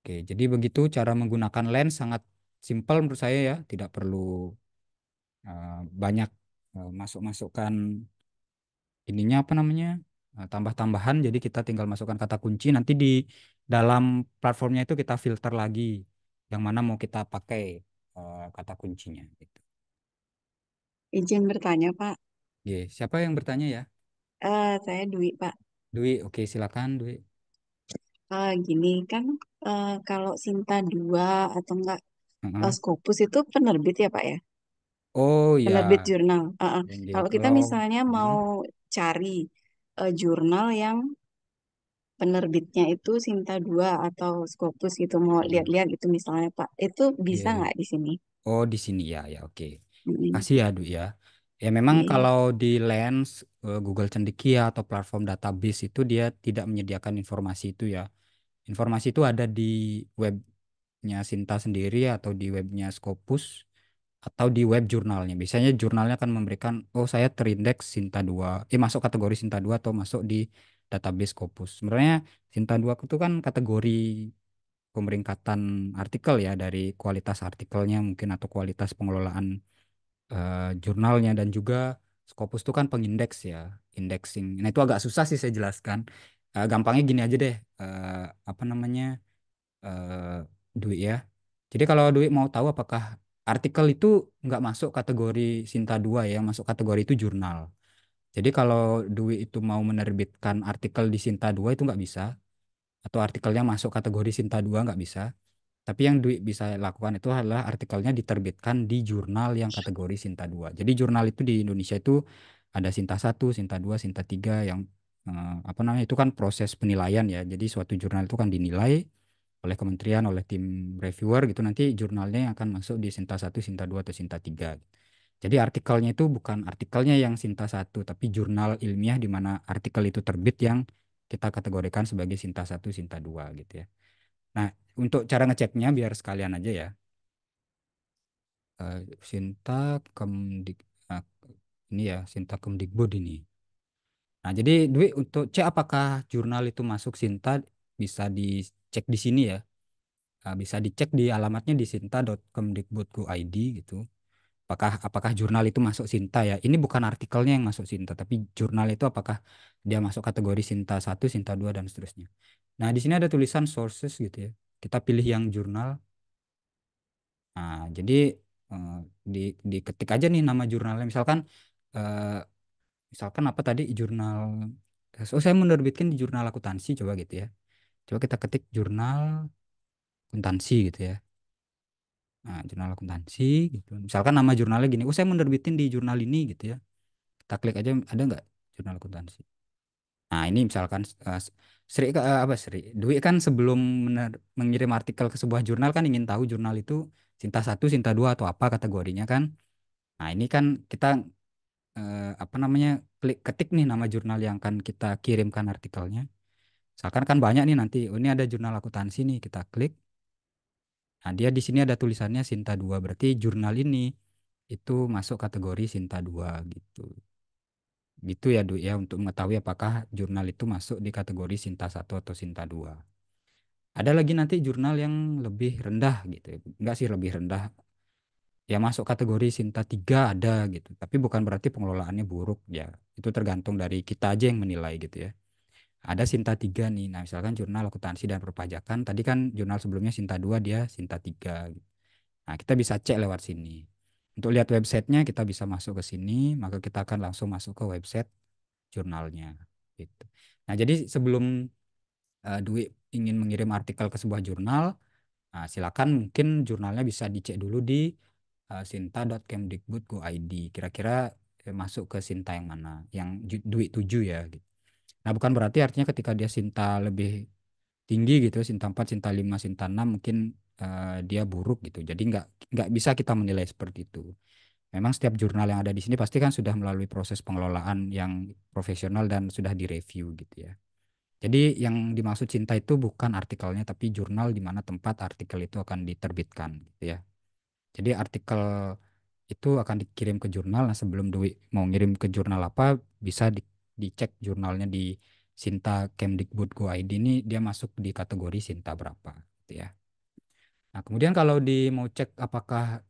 Oke, jadi begitu cara menggunakan lens sangat simpel menurut saya ya, tidak perlu uh, banyak Eh, masuk-masukkan ininya apa namanya eh, tambah-tambahan jadi kita tinggal masukkan kata kunci nanti di dalam platformnya itu kita filter lagi yang mana mau kita pakai eh, kata kuncinya gitu. Izin bertanya Pak. Oke, siapa yang bertanya ya? Uh, saya Dwi Pak. Dwi, oke silakan Dwi. Uh, gini kan uh, kalau Sinta dua atau enggak uh -huh. Scopus itu penerbit ya Pak ya? Oh Penerbit jurnal. Uh-uh. Kalau kita misalnya hmm. mau cari uh, jurnal yang penerbitnya itu Sinta 2 atau Scopus gitu, mau iya. lihat-lihat gitu misalnya Pak, itu iya, bisa iya. nggak di sini? Oh, di sini ya, ya oke. Masih mm ya, Du ya. Ya memang Iya. kalau di Lens, eh, Google Cendekia atau platform database itu dia tidak menyediakan informasi itu ya. Informasi itu ada di webnya Sinta sendiri atau di webnya Scopus atau di web jurnalnya. Biasanya jurnalnya akan memberikan, oh saya terindeks Sinta 2, eh masuk kategori Sinta 2 atau masuk di database Scopus. Sebenarnya Sinta 2 itu kan kategori pemeringkatan artikel ya dari kualitas artikelnya mungkin atau kualitas pengelolaan uh, jurnalnya dan juga Scopus itu kan pengindeks ya, indexing. Nah itu agak susah sih saya jelaskan. Uh, gampangnya gini aja deh, uh, apa namanya, uh, duit ya. Jadi kalau duit mau tahu apakah artikel itu nggak masuk kategori Sinta 2 ya, masuk kategori itu jurnal. Jadi kalau Dwi itu mau menerbitkan artikel di Sinta 2 itu nggak bisa. Atau artikelnya masuk kategori Sinta 2 nggak bisa. Tapi yang Dwi bisa lakukan itu adalah artikelnya diterbitkan di jurnal yang kategori Sinta 2. Jadi jurnal itu di Indonesia itu ada Sinta 1, Sinta 2, Sinta 3 yang eh, apa namanya itu kan proses penilaian ya. Jadi suatu jurnal itu kan dinilai oleh kementerian, oleh tim reviewer gitu nanti jurnalnya akan masuk di Sinta 1, Sinta 2 atau Sinta 3. Jadi artikelnya itu bukan artikelnya yang Sinta 1 tapi jurnal ilmiah di mana artikel itu terbit yang kita kategorikan sebagai Sinta 1, Sinta 2 gitu ya. Nah, untuk cara ngeceknya biar sekalian aja ya. Eh, Sinta Kemdik uh, ini ya Sinta Kemdikbud ini. Nah, jadi Dwi untuk cek apakah jurnal itu masuk Sinta bisa dicek di sini ya. Nah, bisa dicek di alamatnya di sinta.kemdikbud.go.id gitu. Apakah apakah jurnal itu masuk Sinta ya? Ini bukan artikelnya yang masuk Sinta, tapi jurnal itu apakah dia masuk kategori Sinta 1, Sinta 2 dan seterusnya. Nah, di sini ada tulisan sources gitu ya. Kita pilih yang jurnal. Nah, jadi eh, di diketik aja nih nama jurnalnya. Misalkan eh, misalkan apa tadi jurnal oh saya menerbitkan di jurnal akuntansi coba gitu ya Coba kita ketik jurnal akuntansi gitu ya. Nah, jurnal akuntansi gitu. Misalkan nama jurnalnya gini, oh saya menerbitin di jurnal ini gitu ya. Kita klik aja ada nggak jurnal akuntansi. Nah, ini misalkan uh, Sri uh, apa Sri? Dwi kan sebelum mener, mengirim artikel ke sebuah jurnal kan ingin tahu jurnal itu Sinta satu, Sinta dua atau apa kategorinya kan. Nah, ini kan kita uh, apa namanya? klik ketik nih nama jurnal yang akan kita kirimkan artikelnya. Misalkan kan banyak nih nanti, oh, ini ada jurnal akuntansi nih, kita klik. Nah, dia di sini ada tulisannya Sinta 2, berarti jurnal ini itu masuk kategori Sinta 2 gitu. Gitu ya, Du, ya untuk mengetahui apakah jurnal itu masuk di kategori Sinta 1 atau Sinta 2. Ada lagi nanti jurnal yang lebih rendah gitu. Enggak sih lebih rendah. Ya masuk kategori Sinta 3 ada gitu. Tapi bukan berarti pengelolaannya buruk ya. Itu tergantung dari kita aja yang menilai gitu ya ada Sinta 3 nih. Nah, misalkan jurnal akuntansi dan perpajakan. Tadi kan jurnal sebelumnya Sinta 2, dia Sinta 3. Nah, kita bisa cek lewat sini. Untuk lihat websitenya kita bisa masuk ke sini, maka kita akan langsung masuk ke website jurnalnya. Gitu. Nah, jadi sebelum uh, Dwi ingin mengirim artikel ke sebuah jurnal, nah, silakan mungkin jurnalnya bisa dicek dulu di uh, eh, sinta.kemdikbud.go.id. Kira-kira eh, masuk ke Sinta yang mana? Yang Dwi tuju ya. Gitu. Nah, bukan berarti artinya ketika dia Sinta lebih tinggi gitu, Sinta 4, Sinta 5, Sinta 6 mungkin uh, dia buruk gitu. Jadi nggak nggak bisa kita menilai seperti itu. Memang setiap jurnal yang ada di sini pasti kan sudah melalui proses pengelolaan yang profesional dan sudah direview gitu ya. Jadi yang dimaksud cinta itu bukan artikelnya tapi jurnal di mana tempat artikel itu akan diterbitkan gitu ya. Jadi artikel itu akan dikirim ke jurnal. Nah sebelum Dewi mau ngirim ke jurnal apa bisa di, dicek jurnalnya di Sinta Kemdikbud Go ID ini dia masuk di kategori Sinta berapa gitu ya. Nah, kemudian kalau di mau cek apakah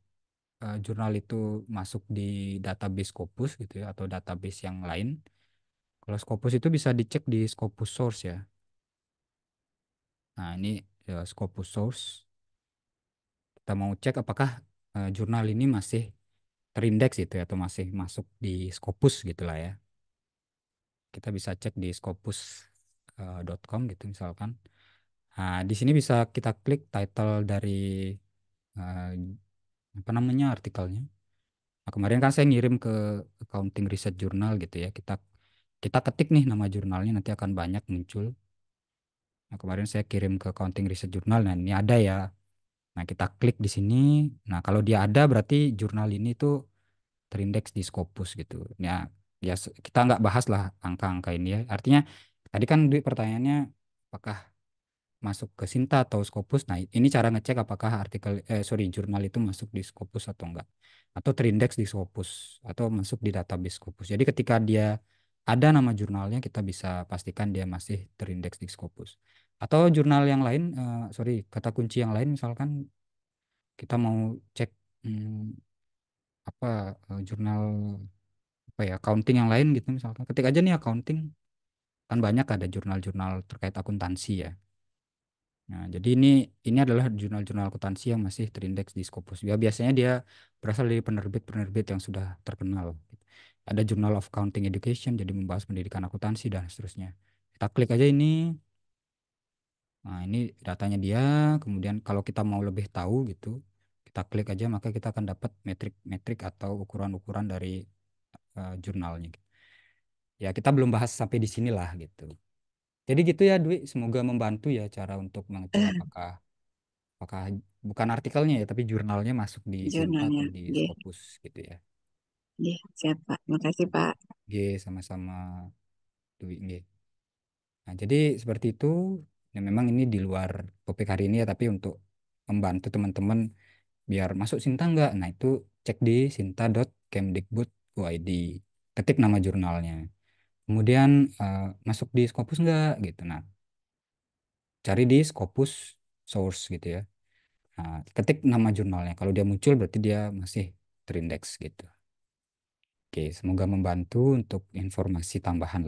uh, jurnal itu masuk di database Scopus gitu ya atau database yang lain. Kalau Scopus itu bisa dicek di Scopus Source ya. Nah, ini ya, Scopus Source. Kita mau cek apakah uh, jurnal ini masih terindeks gitu ya atau masih masuk di Scopus gitulah ya kita bisa cek di scopus.com eh, gitu misalkan. Nah, di sini bisa kita klik title dari eh, apa namanya artikelnya. Nah, kemarin kan saya ngirim ke Accounting Research Journal gitu ya. Kita kita ketik nih nama jurnalnya nanti akan banyak muncul. Nah, kemarin saya kirim ke Accounting Research Journal. Nah, ini ada ya. Nah, kita klik di sini. Nah, kalau dia ada berarti jurnal ini tuh terindeks di Scopus gitu. Ya, ya kita nggak bahas lah angka-angka ini ya. Artinya tadi kan duit pertanyaannya apakah masuk ke Sinta atau Scopus. Nah, ini cara ngecek apakah artikel eh sorry jurnal itu masuk di Scopus atau enggak atau terindeks di Scopus atau masuk di database Scopus. Jadi ketika dia ada nama jurnalnya kita bisa pastikan dia masih terindeks di Scopus. Atau jurnal yang lain eh, sorry kata kunci yang lain misalkan kita mau cek hmm, apa eh, jurnal apa ya accounting yang lain gitu misalkan ketik aja nih accounting kan banyak ada jurnal-jurnal terkait akuntansi ya nah jadi ini ini adalah jurnal-jurnal akuntansi yang masih terindeks di Scopus ya biasanya dia berasal dari penerbit-penerbit yang sudah terkenal ada Journal of Accounting Education jadi membahas pendidikan akuntansi dan seterusnya kita klik aja ini nah ini datanya dia kemudian kalau kita mau lebih tahu gitu kita klik aja maka kita akan dapat metrik-metrik atau ukuran-ukuran dari Eh, jurnalnya. Gitu. Ya kita belum bahas sampai di sinilah gitu. Jadi gitu ya Dwi, semoga membantu ya cara untuk mengecek eh. apakah apakah bukan artikelnya ya tapi jurnalnya masuk di jurnalnya atau di yeah. Scopus gitu ya. Iya, yeah, siap Pak. Makasih Pak. G sama-sama Dwi G. Nah, jadi seperti itu. Ya memang ini di luar topik hari ini ya tapi untuk membantu teman-teman biar masuk Sinta enggak. Nah, itu cek di sinta.kemdikbud UID ketik nama jurnalnya kemudian uh, masuk di Scopus nggak gitu nah cari di Scopus source gitu ya nah, ketik nama jurnalnya kalau dia muncul berarti dia masih terindeks gitu oke semoga membantu untuk informasi tambahan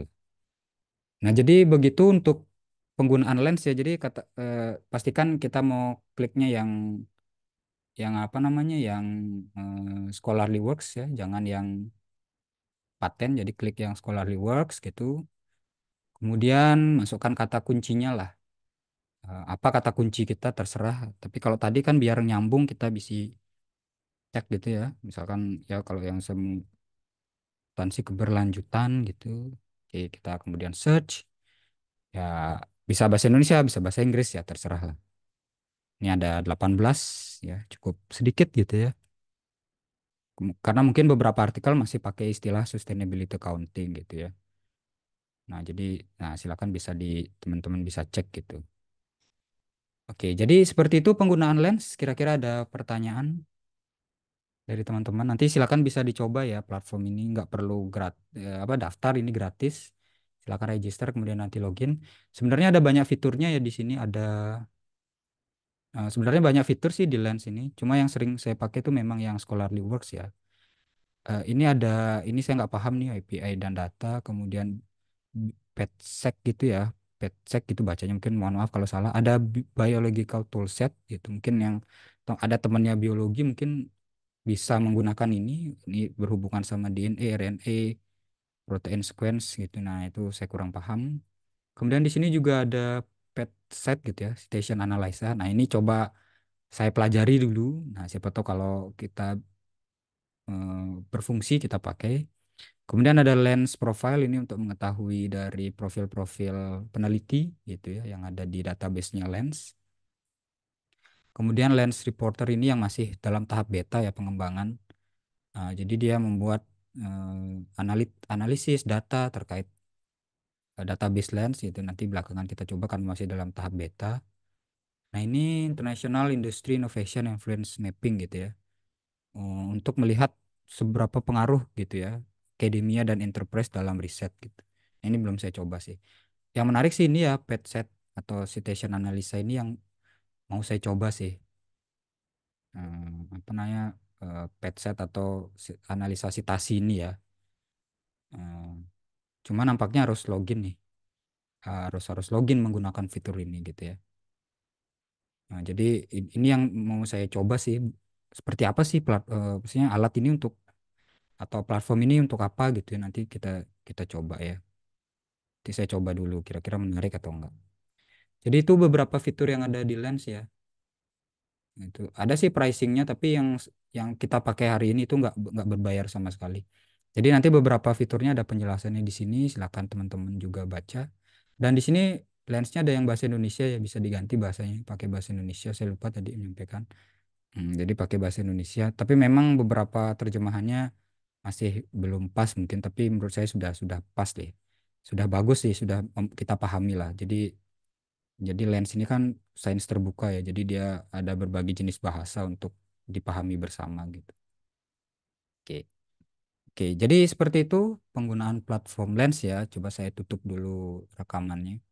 nah jadi begitu untuk penggunaan lens ya jadi kata eh, pastikan kita mau kliknya yang yang apa namanya yang eh, scholarly works ya jangan yang paten jadi klik yang scholarly works gitu kemudian masukkan kata kuncinya lah eh, apa kata kunci kita terserah tapi kalau tadi kan biar nyambung kita bisa cek gitu ya misalkan ya kalau yang tansi keberlanjutan gitu Oke, kita kemudian search ya bisa bahasa Indonesia bisa bahasa Inggris ya terserah lah ini ada 18 ya cukup sedikit gitu ya karena mungkin beberapa artikel masih pakai istilah sustainability accounting gitu ya. Nah, jadi nah silakan bisa di teman-teman bisa cek gitu. Oke, jadi seperti itu penggunaan lens. Kira-kira ada pertanyaan dari teman-teman? Nanti silakan bisa dicoba ya platform ini nggak perlu grat, eh, apa daftar ini gratis. Silakan register kemudian nanti login. Sebenarnya ada banyak fiturnya ya di sini ada Nah, sebenarnya banyak fitur sih di Lens ini. Cuma yang sering saya pakai itu memang yang Scholarly Works ya. Uh, ini ada ini saya nggak paham nih API dan data, kemudian petsec gitu ya. Petsec gitu bacanya mungkin mohon maaf kalau salah. Ada biological toolset gitu. Mungkin yang ada temannya biologi mungkin bisa menggunakan ini ini berhubungan sama DNA, RNA, protein sequence gitu. Nah, itu saya kurang paham. Kemudian di sini juga ada set gitu ya, station analyzer. Nah, ini coba saya pelajari dulu. Nah, siapa tahu kalau kita eh, berfungsi kita pakai. Kemudian ada lens profile ini untuk mengetahui dari profil-profil peneliti gitu ya yang ada di database-nya lens. Kemudian lens reporter ini yang masih dalam tahap beta ya pengembangan. Nah, jadi dia membuat eh, analit analisis data terkait Eh, database lens itu nanti belakangan kita coba kan masih dalam tahap beta. Nah ini International Industry Innovation Influence Mapping gitu ya. Eh, untuk melihat seberapa pengaruh gitu ya akademia dan enterprise dalam riset gitu. Nah, ini belum saya coba sih. Yang menarik sih ini ya Pet Set atau citation analisa ini yang mau saya coba sih. Hmm, apa namanya Pet Set atau analisa citasi ini ya. Hmm, Cuma nampaknya harus login nih. Harus harus login menggunakan fitur ini gitu ya. Nah, jadi ini yang mau saya coba sih seperti apa sih plat, uh, maksudnya alat ini untuk atau platform ini untuk apa gitu ya nanti kita kita coba ya. Nanti saya coba dulu kira-kira menarik atau enggak. Jadi itu beberapa fitur yang ada di Lens ya. Itu ada sih pricingnya tapi yang yang kita pakai hari ini itu nggak nggak berbayar sama sekali. Jadi nanti beberapa fiturnya ada penjelasannya di sini, silakan teman-teman juga baca. Dan di sini lensnya ada yang bahasa Indonesia ya bisa diganti bahasanya pakai bahasa Indonesia. Saya lupa tadi menyampaikan. Hmm, jadi pakai bahasa Indonesia, tapi memang beberapa terjemahannya masih belum pas mungkin, tapi menurut saya sudah sudah pas deh. Sudah bagus sih, sudah kita pahami lah. Jadi jadi lens ini kan sains terbuka ya, jadi dia ada berbagai jenis bahasa untuk dipahami bersama gitu. Oke, jadi seperti itu penggunaan platform Lens ya. Coba saya tutup dulu rekamannya.